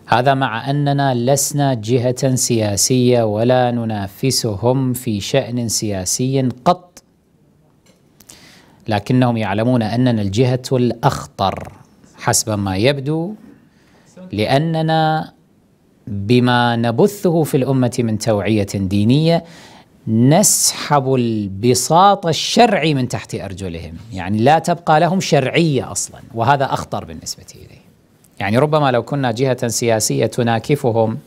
S1: هذا مع أننا لسنا جهة سياسية ولا ننافسهم في شأن سياسي قط لكنهم يعلمون أننا الجهة الأخطر حسب ما يبدو لأننا بما نبثه في الأمة من توعية دينية نسحب البساط الشرعي من تحت أرجلهم يعني لا تبقى لهم شرعية أصلا وهذا أخطر بالنسبة إليه يعني ربما لو كنا جهة سياسية تناكفهم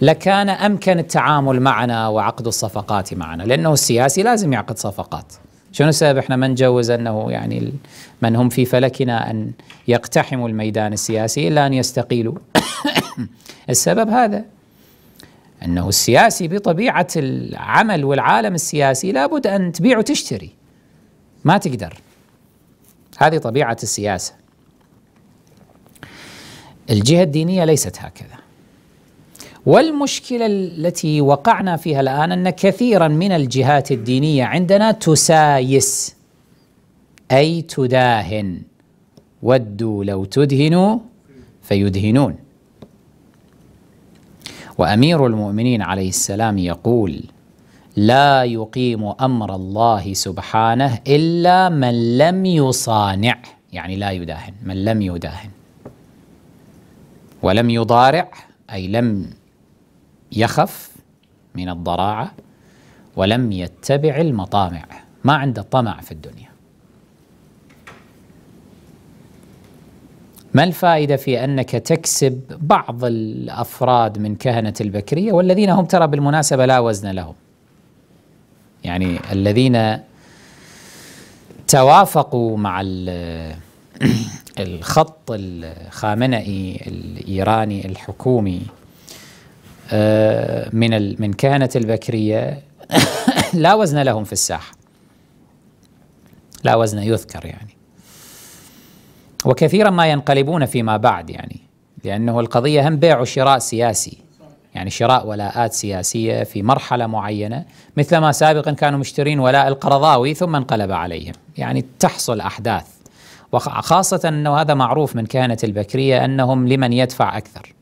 S1: لكان أمكن التعامل معنا وعقد الصفقات معنا لأنه السياسي لازم يعقد صفقات شنو السبب احنا ما نجوز أنه يعني من هم في فلكنا أن يقتحموا الميدان السياسي إلا أن يستقيلوا [COUGHS] السبب هذا أنه السياسي بطبيعة العمل والعالم السياسي لابد أن تبيع وتشتري ما تقدر هذه طبيعة السياسة الجهة الدينية ليست هكذا والمشكلة التي وقعنا فيها الآن أن كثيرا من الجهات الدينية عندنا تسايس أي تداهن ودوا لو تدهنوا فيدهنون وأمير المؤمنين عليه السلام يقول لا يقيم أمر الله سبحانه إلا من لم يصانع يعني لا يداهن من لم يداهن ولم يضارع أي لم يخف من الضراعة ولم يتبع المطامع ما عنده طمع في الدنيا ما الفائدة في أنك تكسب بعض الأفراد من كهنة البكرية والذين هم ترى بالمناسبة لا وزن لهم يعني الذين توافقوا مع [CLEARS THROAT] الخط الخامنئي الايراني الحكومي آه، من من كانت البكريه [COUGHS] لا وزن لهم في الساحه لا وزن يذكر يعني وكثيرا ما ينقلبون فيما بعد يعني لانه القضيه هم بيع وشراء سياسي يعني شراء ولاءات سياسيه في مرحله معينه مثلما سابقا كانوا مشترين ولاء القرضاوي ثم انقلب عليهم يعني تحصل احداث وخاصة أنه هذا معروف من كهنة البكرية أنهم لمن يدفع أكثر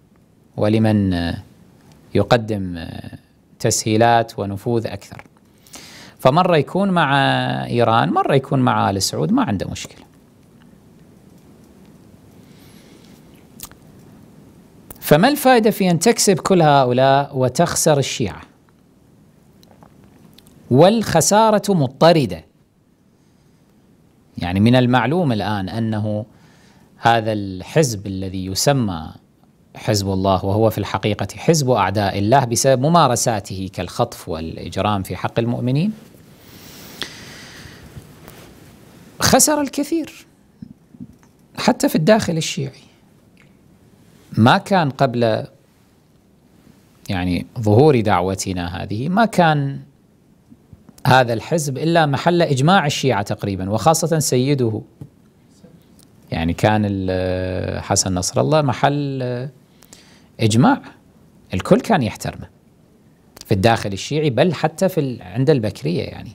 S1: ولمن آه، يقدم آه، تسهيلات ونفوذ أكثر فمرة يكون مع إيران مرة يكون مع آل سعود ما عنده مشكلة فما الفائدة في أن تكسب كل هؤلاء وتخسر الشيعة والخسارة مضطردة يعني من المعلوم الآن أنه هذا الحزب الذي يسمى حزب الله وهو في الحقيقة حزب أعداء الله بسبب ممارساته كالخطف والإجرام في حق المؤمنين خسر الكثير حتى في الداخل الشيعي ما كان قبل يعني ظهور دعوتنا هذه ما كان هذا الحزب إلا محل إجماع الشيعة تقريبا وخاصة سيده يعني كان آه، حسن نصر الله محل آه، إجماع الكل كان يحترمه في الداخل الشيعي بل حتى في عند البكرية يعني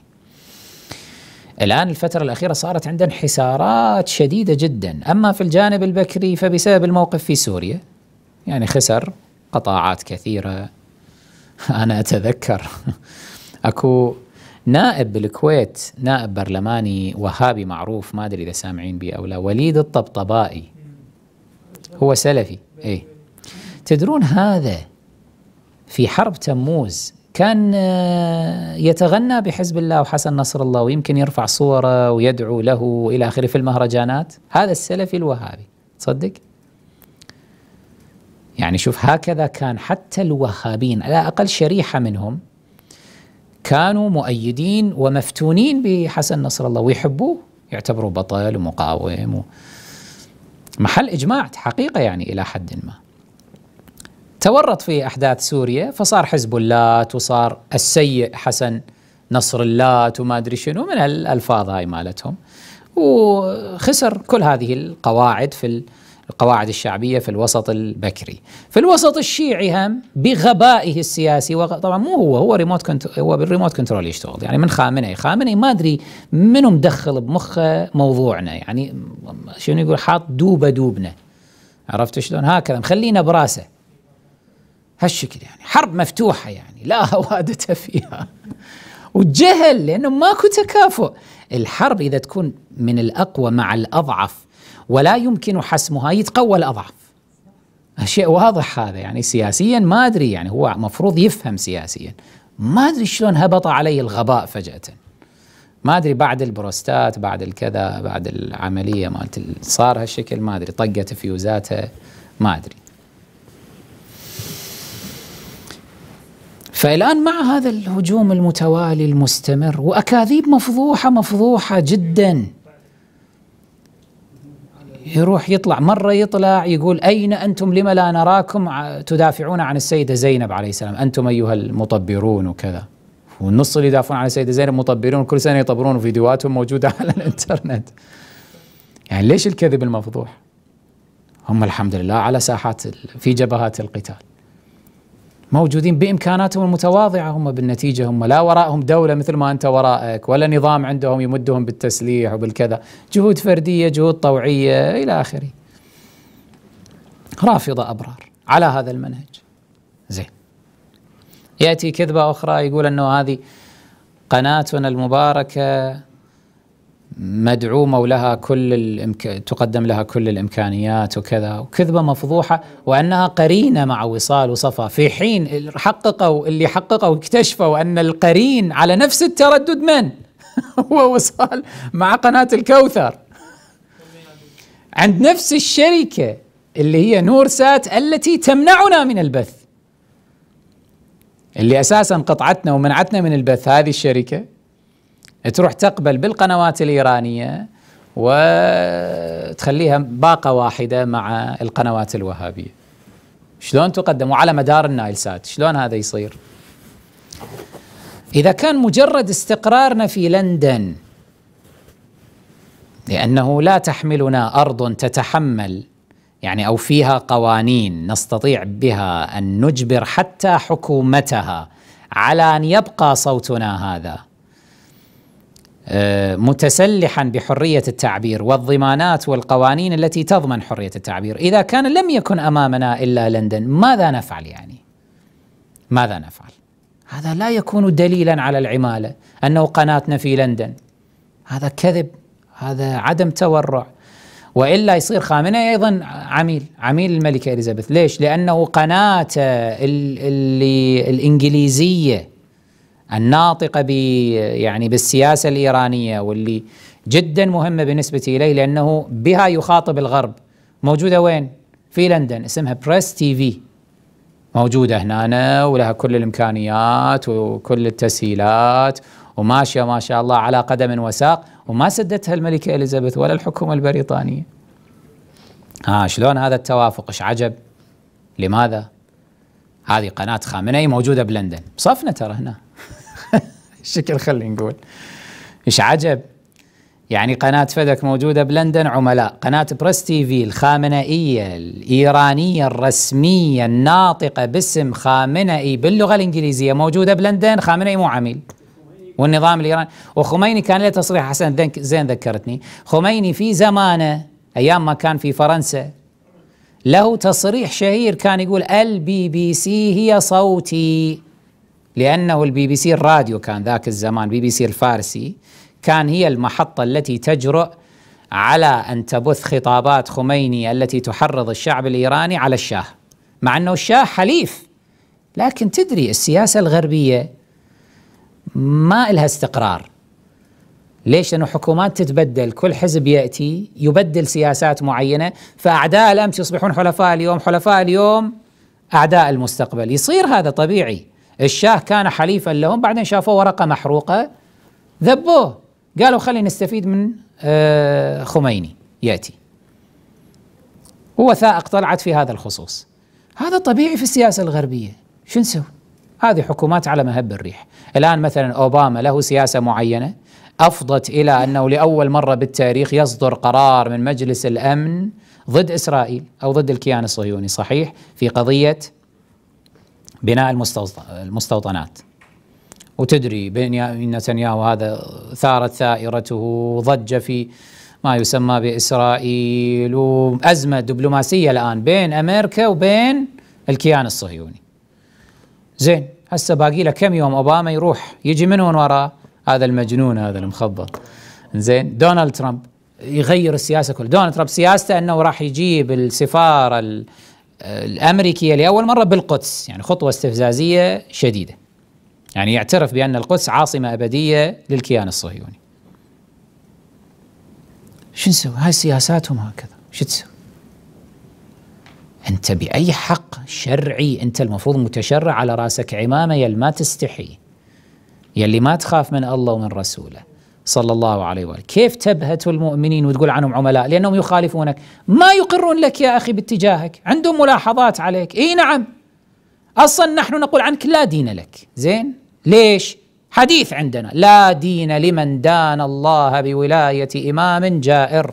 S1: الآن الفترة الأخيرة صارت عندنا انحسارات شديدة جدا أما في الجانب البكري فبسبب الموقف في سوريا يعني خسر قطاعات كثيرة [LAUGHS] أنا أتذكر [LAUGHS] أكو نائب بالكويت نائب برلماني وهابي معروف ما ادري اذا سامعين به او لا وليد الطبطبائي هو سلفي اي تدرون هذا في حرب تموز كان آه، يتغنى بحزب الله وحسن نصر الله ويمكن يرفع صوره ويدعو له الى اخره في المهرجانات هذا السلفي الوهابي تصدق يعني شوف هكذا كان حتى الوهابين على اقل شريحه منهم كانوا مؤيدين ومفتونين بحسن نصر الله ويحبوه يعتبروه بطل ومقاوم محل إجماع حقيقة يعني إلى حد ما تورط في أحداث سوريا فصار حزب اللات وصار السيء حسن نصر اللات وما أدري شنو من الألفاظ هاي مالتهم وخسر كل هذه القواعد في القواعد الشعبيه في الوسط البكري. في الوسط الشيعي هم بغبائه السياسي طبعا مو هو هو ريموت كنترول هو بالريموت كنترول يشتغل يعني من خامنئي، خامنئي ما ادري منو مدخل بمخه موضوعنا يعني شنو يقول حاط دوبه دوبنا. عرفت شلون؟ هكذا مخلينا براسه. هالشكل يعني حرب مفتوحه يعني لا هواده [LAUGHS] فيها. والجهل لانه ماكو تكافؤ الحرب اذا تكون من الاقوى مع الاضعف ولا يمكن حسمها يتقوى الأضعف شيء واضح هذا يعني سياسيا ما أدري يعني هو مفروض يفهم سياسيا ما أدري شلون هبط عليه الغباء فجأة ما أدري بعد البروستات بعد الكذا بعد العملية مالت صار هالشكل ما أدري طقت فيوزاتها ما أدري فالآن مع هذا الهجوم المتوالي المستمر وأكاذيب مفضوحة مفضوحة جداً يروح يطلع مرة يطلع يقول أين أنتم لما لا نراكم تدافعون عن السيدة زينب عليه السلام أنتم أيها المطبرون وكذا والنص اللي يدافعون عن السيدة زينب مطبرون كل سنة يطبرون فيديوهاتهم موجودة [LAUGHS] على الإنترنت يعني ليش الكذب المفضوح هم الحمد لله على ساحات في جبهات القتال موجودين بامكاناتهم المتواضعه هم بالنتيجه هم لا وراءهم دوله مثل ما انت وراءك ولا نظام عندهم يمدهم بالتسليح وبالكذا، جهود فرديه، جهود طوعيه الى اخره. رافضه ابرار على هذا المنهج. زين. ياتي كذبه اخرى يقول انه هذه قناتنا المباركه مدعومه ولها كل الإمك... تقدم لها كل الامكانيات وكذا وكذبه مفضوحه وانها قرينه مع وصال وصفا في حين حققوا اللي حققوا اكتشفوا ان القرين على نفس التردد من؟ [LAUGHS] هو وصال مع قناه الكوثر عند نفس الشركه اللي هي نور سات التي تمنعنا من البث اللي اساسا قطعتنا ومنعتنا من البث هذه الشركه تروح تقبل بالقنوات الايرانيه وتخليها باقه واحده مع القنوات الوهابيه. شلون تقدم وعلى مدار النايل سات، شلون هذا يصير؟ اذا كان مجرد استقرارنا في لندن لانه لا تحملنا ارض تتحمل يعني او فيها قوانين نستطيع بها ان نجبر حتى حكومتها على ان يبقى صوتنا هذا آه، متسلحا بحريه التعبير والضمانات والقوانين التي تضمن حريه التعبير، اذا كان لم يكن امامنا الا لندن، ماذا نفعل يعني؟ ماذا نفعل؟ هذا لا يكون دليلا على العماله، انه قناتنا في لندن. هذا كذب، هذا عدم تورع. والا يصير خامنئي ايضا عميل، عميل الملكه اليزابيث، ليش؟ لانه قناته اللي الانجليزيه الناطقه ب يعني بالسياسه الايرانيه واللي جدا مهمه بالنسبه اليه لانه بها يخاطب الغرب موجوده وين؟ في لندن اسمها بريس تي في موجوده هنا ولها كل الامكانيات وكل التسهيلات وماشيه ما شاء الله على قدم وساق وما سدتها الملكه اليزابيث ولا الحكومه البريطانيه. ها شلون هذا التوافق؟ ايش عجب؟ لماذا؟ هذه قناه خامنئي موجوده بلندن، صفنا ترى هنا شكل خلينا نقول ايش عجب يعني قناة فدك موجودة بلندن عملاء قناة بريس تي في الخامنئية الإيرانية الرسمية الناطقة باسم خامنئي باللغة الإنجليزية موجودة بلندن خامنئي مو عميل والنظام الإيراني وخميني كان له تصريح حسن زين ذكرتني خميني في زمانه أيام ما كان في فرنسا له تصريح شهير كان يقول البي بي سي هي صوتي لأنه البي بي سي الراديو كان ذاك الزمان بي بي سي الفارسي كان هي المحطة التي تجرؤ على أن تبث خطابات خميني التي تحرض الشعب الإيراني على الشاه مع أنه الشاه حليف لكن تدري السياسة الغربية ما إلها استقرار ليش؟ لأنه حكومات تتبدل كل حزب يأتي يبدل سياسات معينة فأعداء الأمس يصبحون حلفاء اليوم حلفاء اليوم أعداء المستقبل يصير هذا طبيعي الشاه كان حليفا لهم بعدين شافوه ورقة محروقة ذبوه قالوا خلينا نستفيد من آه، خميني يأتي ووثائق طلعت في هذا الخصوص هذا طبيعي في السياسة الغربية شو نسوي هذه حكومات على مهب الريح الآن مثلا أوباما له سياسة معينة أفضت إلى أنه لأول مرة بالتاريخ يصدر قرار من مجلس الأمن ضد إسرائيل أو ضد الكيان الصهيوني صحيح في قضية بناء المستوطنات وتدري بنيامين نتنياهو هذا ثارت ثائرته ضج في ما يسمى بإسرائيل وأزمة دبلوماسية الآن بين أمريكا وبين الكيان الصهيوني زين هسه باقي له كم يوم أوباما يروح يجي من وين وراه هذا المجنون هذا المخبط زين دونالد ترامب يغير السياسة كلها دونالد ترامب سياسته أنه راح يجيب السفارة آه، الامريكيه لاول مره بالقدس يعني خطوه استفزازيه شديده يعني يعترف بان القدس عاصمه ابديه للكيان الصهيوني شو نسوي هاي سياساتهم هكذا شو تسوي انت باي حق شرعي انت المفروض متشرع على راسك عمامه يل ما تستحي يلي ما تخاف من الله ومن رسوله صلى الله عليه واله، كيف تبهت المؤمنين وتقول عنهم عملاء؟ لانهم يخالفونك، ما يقرون لك يا اخي باتجاهك، عندهم ملاحظات عليك، اي نعم. اصلا نحن نقول عنك لا دين لك، زين؟ ليش؟ حديث عندنا لا دين لمن دان الله بولايه امام جائر.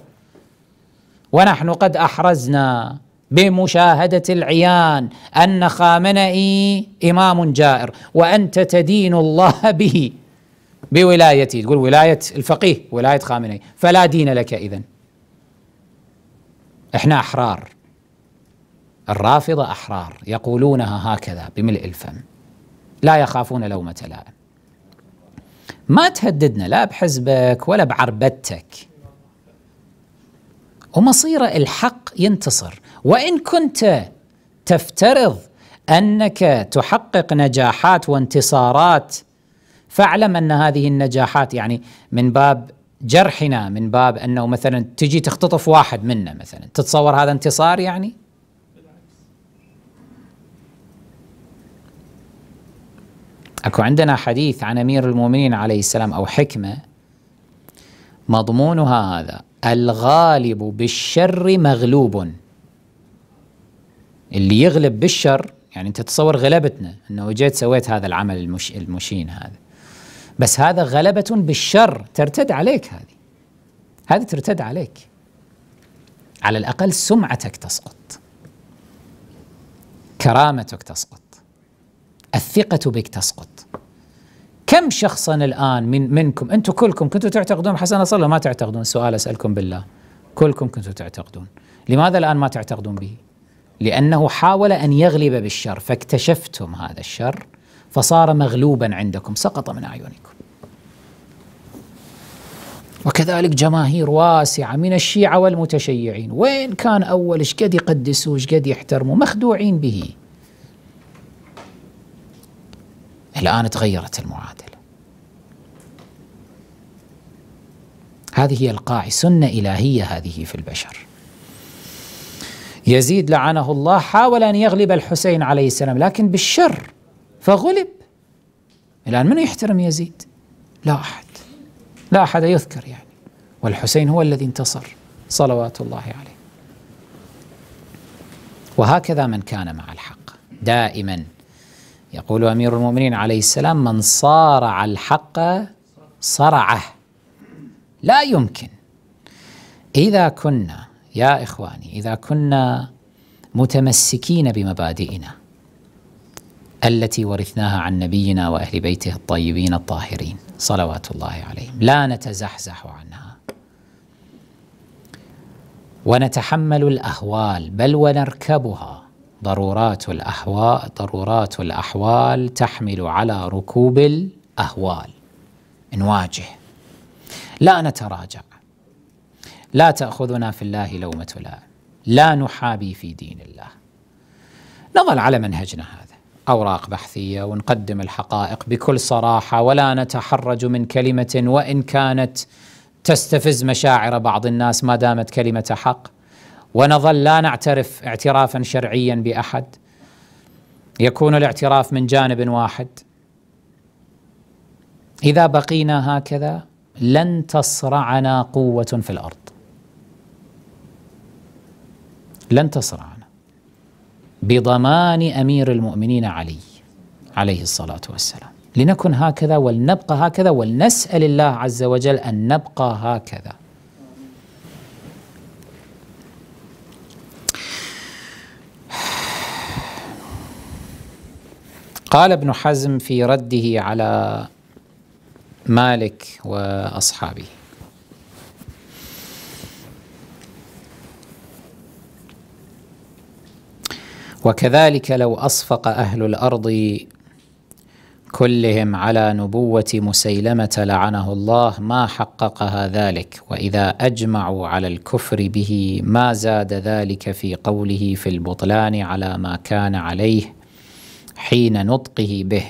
S1: ونحن قد احرزنا بمشاهدة العيان أن خامنئي إمام جائر وأنت تدين الله به بولايتي تقول ولاية الفقيه ولاية خامنئي فلا دين لك إذا احنا أحرار الرافضة أحرار يقولونها هكذا بملء الفم لا يخافون لومة لائم ما تهددنا لا بحزبك ولا بعربتك ومصير الحق ينتصر وإن كنت تفترض أنك تحقق نجاحات وانتصارات فاعلم ان هذه النجاحات يعني من باب جرحنا من باب انه مثلا تجي تختطف واحد منا مثلا تتصور هذا انتصار يعني؟ اكو عندنا حديث عن امير المؤمنين عليه السلام او حكمه مضمونها هذا الغالب بالشر مغلوب اللي يغلب بالشر يعني انت تصور غلبتنا انه جيت سويت هذا العمل المش... المشين هذا بس هذا غلبة بالشر ترتد عليك هذه هذه ترتد عليك على الأقل سمعتك تسقط كرامتك تسقط الثقة بك تسقط كم شخصا الآن من منكم أنتم كلكم كنتوا تعتقدون حسن صلى ما تعتقدون سؤال أسألكم بالله كلكم كنتوا تعتقدون لماذا الآن ما تعتقدون به لأنه حاول أن يغلب بالشر فاكتشفتم هذا الشر فصار مغلوبا عندكم سقط من أعينكم وكذلك جماهير واسعة من الشيعة والمتشيعين وين كان أول شقد يقدسوا شقد يحترموا مخدوعين به الآن تغيرت المعادلة هذه هي القاعدة سنة إلهية هذه في البشر يزيد لعنه الله حاول أن يغلب الحسين عليه السلام لكن بالشر فغلب الآن من يحترم يزيد لا أحد لا أحد يذكر يعني والحسين هو الذي انتصر صلوات الله عليه وهكذا من كان مع الحق دائما يقول أمير المؤمنين عليه السلام من صارع الحق صرعه لا يمكن إذا كنا يا إخواني إذا كنا متمسكين بمبادئنا التي ورثناها عن نبينا واهل بيته الطيبين الطاهرين صلوات الله عليهم لا نتزحزح عنها ونتحمل الاهوال بل ونركبها ضرورات الاحوال ضرورات الاحوال تحمل على ركوب الاهوال نواجه لا نتراجع لا تاخذنا في الله لومه لائم لا نحابي في دين الله نظل على منهجنا هذا اوراق بحثيه ونقدم الحقائق بكل صراحه ولا نتحرج من كلمه وان كانت تستفز مشاعر بعض الناس ما دامت كلمه حق ونظل لا نعترف اعترافا شرعيا باحد يكون الاعتراف من جانب واحد اذا بقينا هكذا لن تصرعنا قوه في الارض لن تصرعنا بضمان امير المؤمنين علي عليه الصلاه والسلام لنكن هكذا ولنبقى هكذا ولنسال الله عز وجل ان نبقى هكذا قال ابن حزم في رده على مالك واصحابه وكذلك لو أصفق أهل الأرض كلهم على نبوة مسيلمة لعنه الله ما حققها ذلك وإذا أجمعوا على الكفر به ما زاد ذلك في قوله في البطلان على ما كان عليه حين نطقه به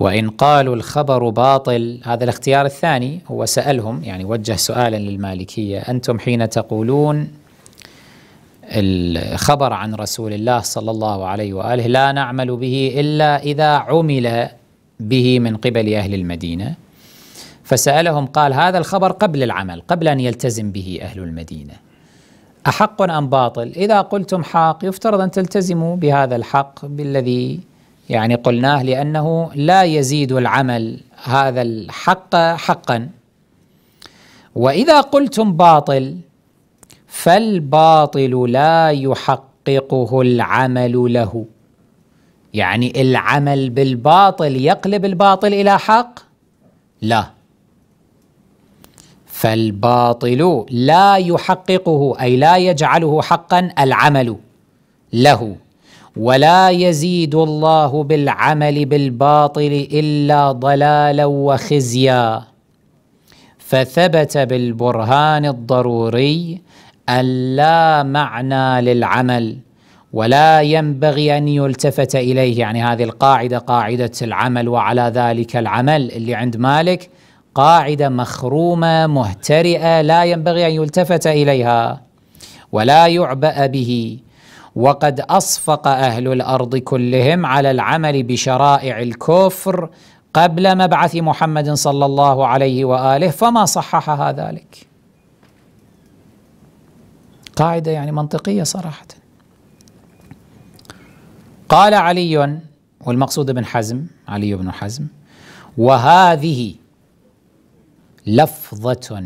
S1: وإن قالوا الخبر باطل هذا الاختيار الثاني هو سألهم يعني وجه سؤالا للمالكية أنتم حين تقولون الخبر عن رسول الله صلى الله عليه واله لا نعمل به الا اذا عمل به من قبل اهل المدينه فسالهم قال هذا الخبر قبل العمل قبل ان يلتزم به اهل المدينه احق ام باطل اذا قلتم حق يفترض ان تلتزموا بهذا الحق بالذي يعني قلناه لانه لا يزيد العمل هذا الحق حقا واذا قلتم باطل فالباطل لا يحققه العمل له يعني العمل بالباطل يقلب الباطل إلى حق لا فالباطل لا يحققه أي لا يجعله حقا العمل له ولا يزيد الله بالعمل بالباطل إلا ضلالا وخزيا فثبت بالبرهان الضروري ان لا معنى للعمل ولا ينبغي أن يلتفت إليه يعني هذه القاعدة قاعدة العمل وعلى ذلك العمل اللي عند مالك قاعدة مخرومة مهترئة لا ينبغي أن يلتفت إليها ولا يعبأ به وقد أصفق أهل الأرض كلهم على العمل بشرائع الكفر قبل مبعث محمد صلى الله عليه وآله فما صححها ذلك قاعدة يعني منطقية صراحة قال علي والمقصود ابن حزم علي بن حزم وهذه لفظة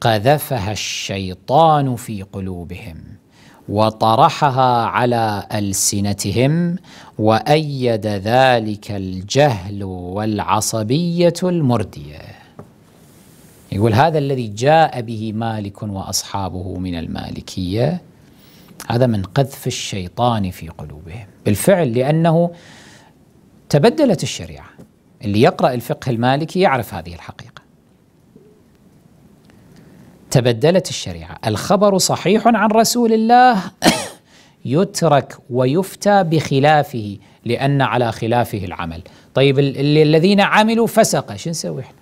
S1: قذفها الشيطان في قلوبهم وطرحها على ألسنتهم وأيد ذلك الجهل والعصبية المرديه يقول هذا الذي جاء به مالك واصحابه من المالكيه هذا من قذف الشيطان في قلوبهم بالفعل لانه تبدلت الشريعه اللي يقرا الفقه المالكي يعرف هذه الحقيقه تبدلت الشريعه الخبر صحيح عن رسول الله [COUGHS] يترك ويفتى بخلافه لان على خلافه العمل طيب الذين عملوا فسقه شو نسوي احنا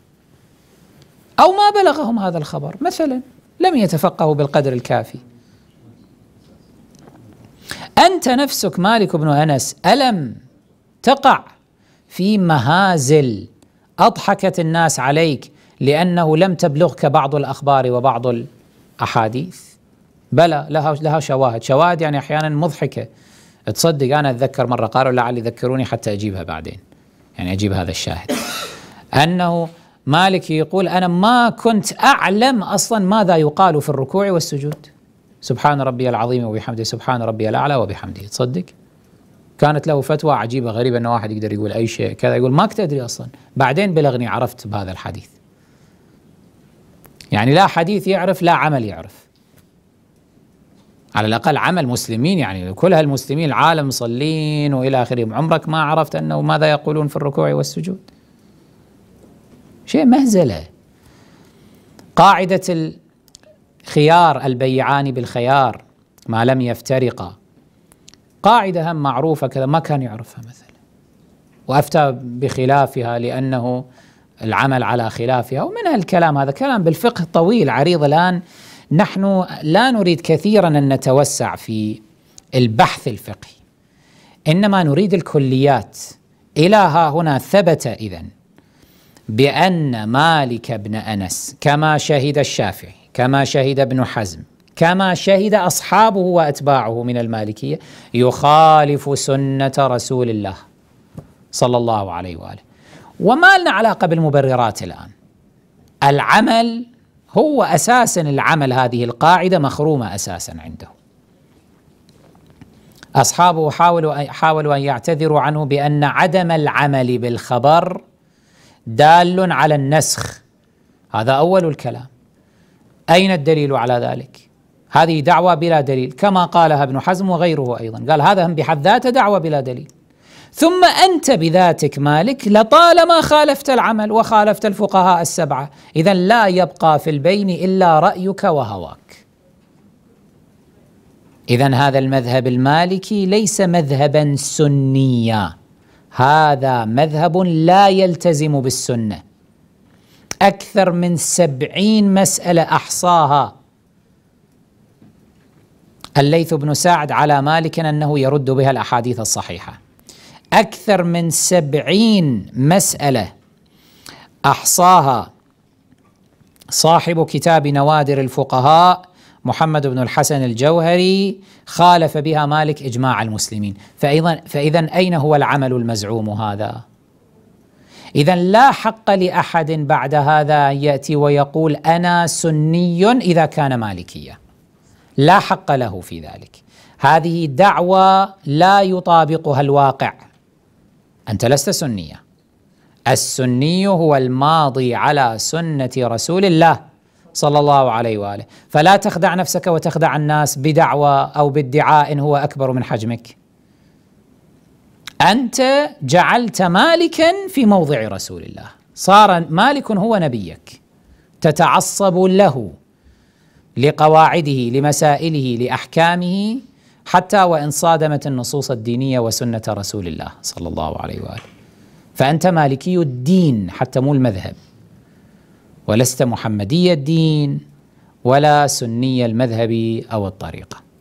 S1: أو ما بلغهم هذا الخبر مثلا لم يتفقهوا بالقدر الكافي أنت نفسك مالك بن أنس ألم تقع في مهازل أضحكت الناس عليك لأنه لم تبلغك بعض الأخبار وبعض الأحاديث بلى لها لها شواهد شواهد يعني أحيانا مضحكة تصدق أنا أتذكر مرة قالوا لعلي ذكروني حتى أجيبها بعدين يعني أجيب هذا الشاهد أنه مالك يقول أنا ما كنت أعلم أصلا ماذا يقال في الركوع والسجود سبحان ربي العظيم وبحمده سبحان ربي الأعلى وبحمده تصدق كانت له فتوى عجيبة غريبة أن واحد يقدر يقول أي شيء كذا يقول ما كنت أدري أصلا بعدين بلغني عرفت بهذا الحديث يعني لا حديث يعرف لا عمل يعرف على الأقل عمل مسلمين يعني كل هالمسلمين العالم مصلين وإلى آخره عمرك ما عرفت أنه ماذا يقولون في الركوع والسجود شيء مهزله قاعده الخيار البيعان بالخيار ما لم يفترقا قاعده هم معروفه كذا ما كان يعرفها مثلا وافتى بخلافها لانه العمل على خلافها ومن الكلام هذا كلام بالفقه طويل عريض الان نحن لا نريد كثيرا ان نتوسع في البحث الفقهي انما نريد الكليات الى ها هنا ثبت اذا بأن مالك بن أنس كما شهد الشافعي كما شهد ابن حزم كما شهد أصحابه وأتباعه من المالكية يخالف سنة رسول الله صلى الله عليه وآله وما لنا علاقة بالمبررات الآن العمل هو أساسا العمل هذه القاعدة مخرومة أساسا عنده أصحابه حاولوا حاولوا أن يعتذروا عنه بأن عدم العمل بالخبر دال على النسخ هذا اول الكلام اين الدليل على ذلك هذه دعوه بلا دليل كما قالها ابن حزم وغيره ايضا قال هذا هم بحد ذاته دعوه بلا دليل ثم انت بذاتك مالك لطالما خالفت العمل وخالفت الفقهاء السبعه اذا لا يبقى في البين الا رايك وهواك اذا هذا المذهب المالكي ليس مذهبا سنيا هذا مذهب لا يلتزم بالسنة أكثر من سبعين مسألة أحصاها الليث بن سعد على مالك أنه يرد بها الأحاديث الصحيحة أكثر من سبعين مسألة أحصاها صاحب كتاب نوادر الفقهاء محمد بن الحسن الجوهري خالف بها مالك اجماع المسلمين فايضا فاذا اين هو العمل المزعوم هذا اذا لا حق لاحد بعد هذا ان ياتي ويقول انا سني اذا كان مالكيا لا حق له في ذلك هذه دعوه لا يطابقها الواقع انت لست سنيه السني هو الماضي على سنه رسول الله صلى الله عليه واله فلا تخدع نفسك وتخدع الناس بدعوى او بادعاء هو اكبر من حجمك انت جعلت مالكا في موضع رسول الله صار مالك هو نبيك تتعصب له لقواعده لمسائله لاحكامه حتى وان صادمت النصوص الدينيه وسنه رسول الله صلى الله عليه واله فانت مالكي الدين حتى مو المذهب ولست محمدي الدين ولا سني المذهب او الطريقه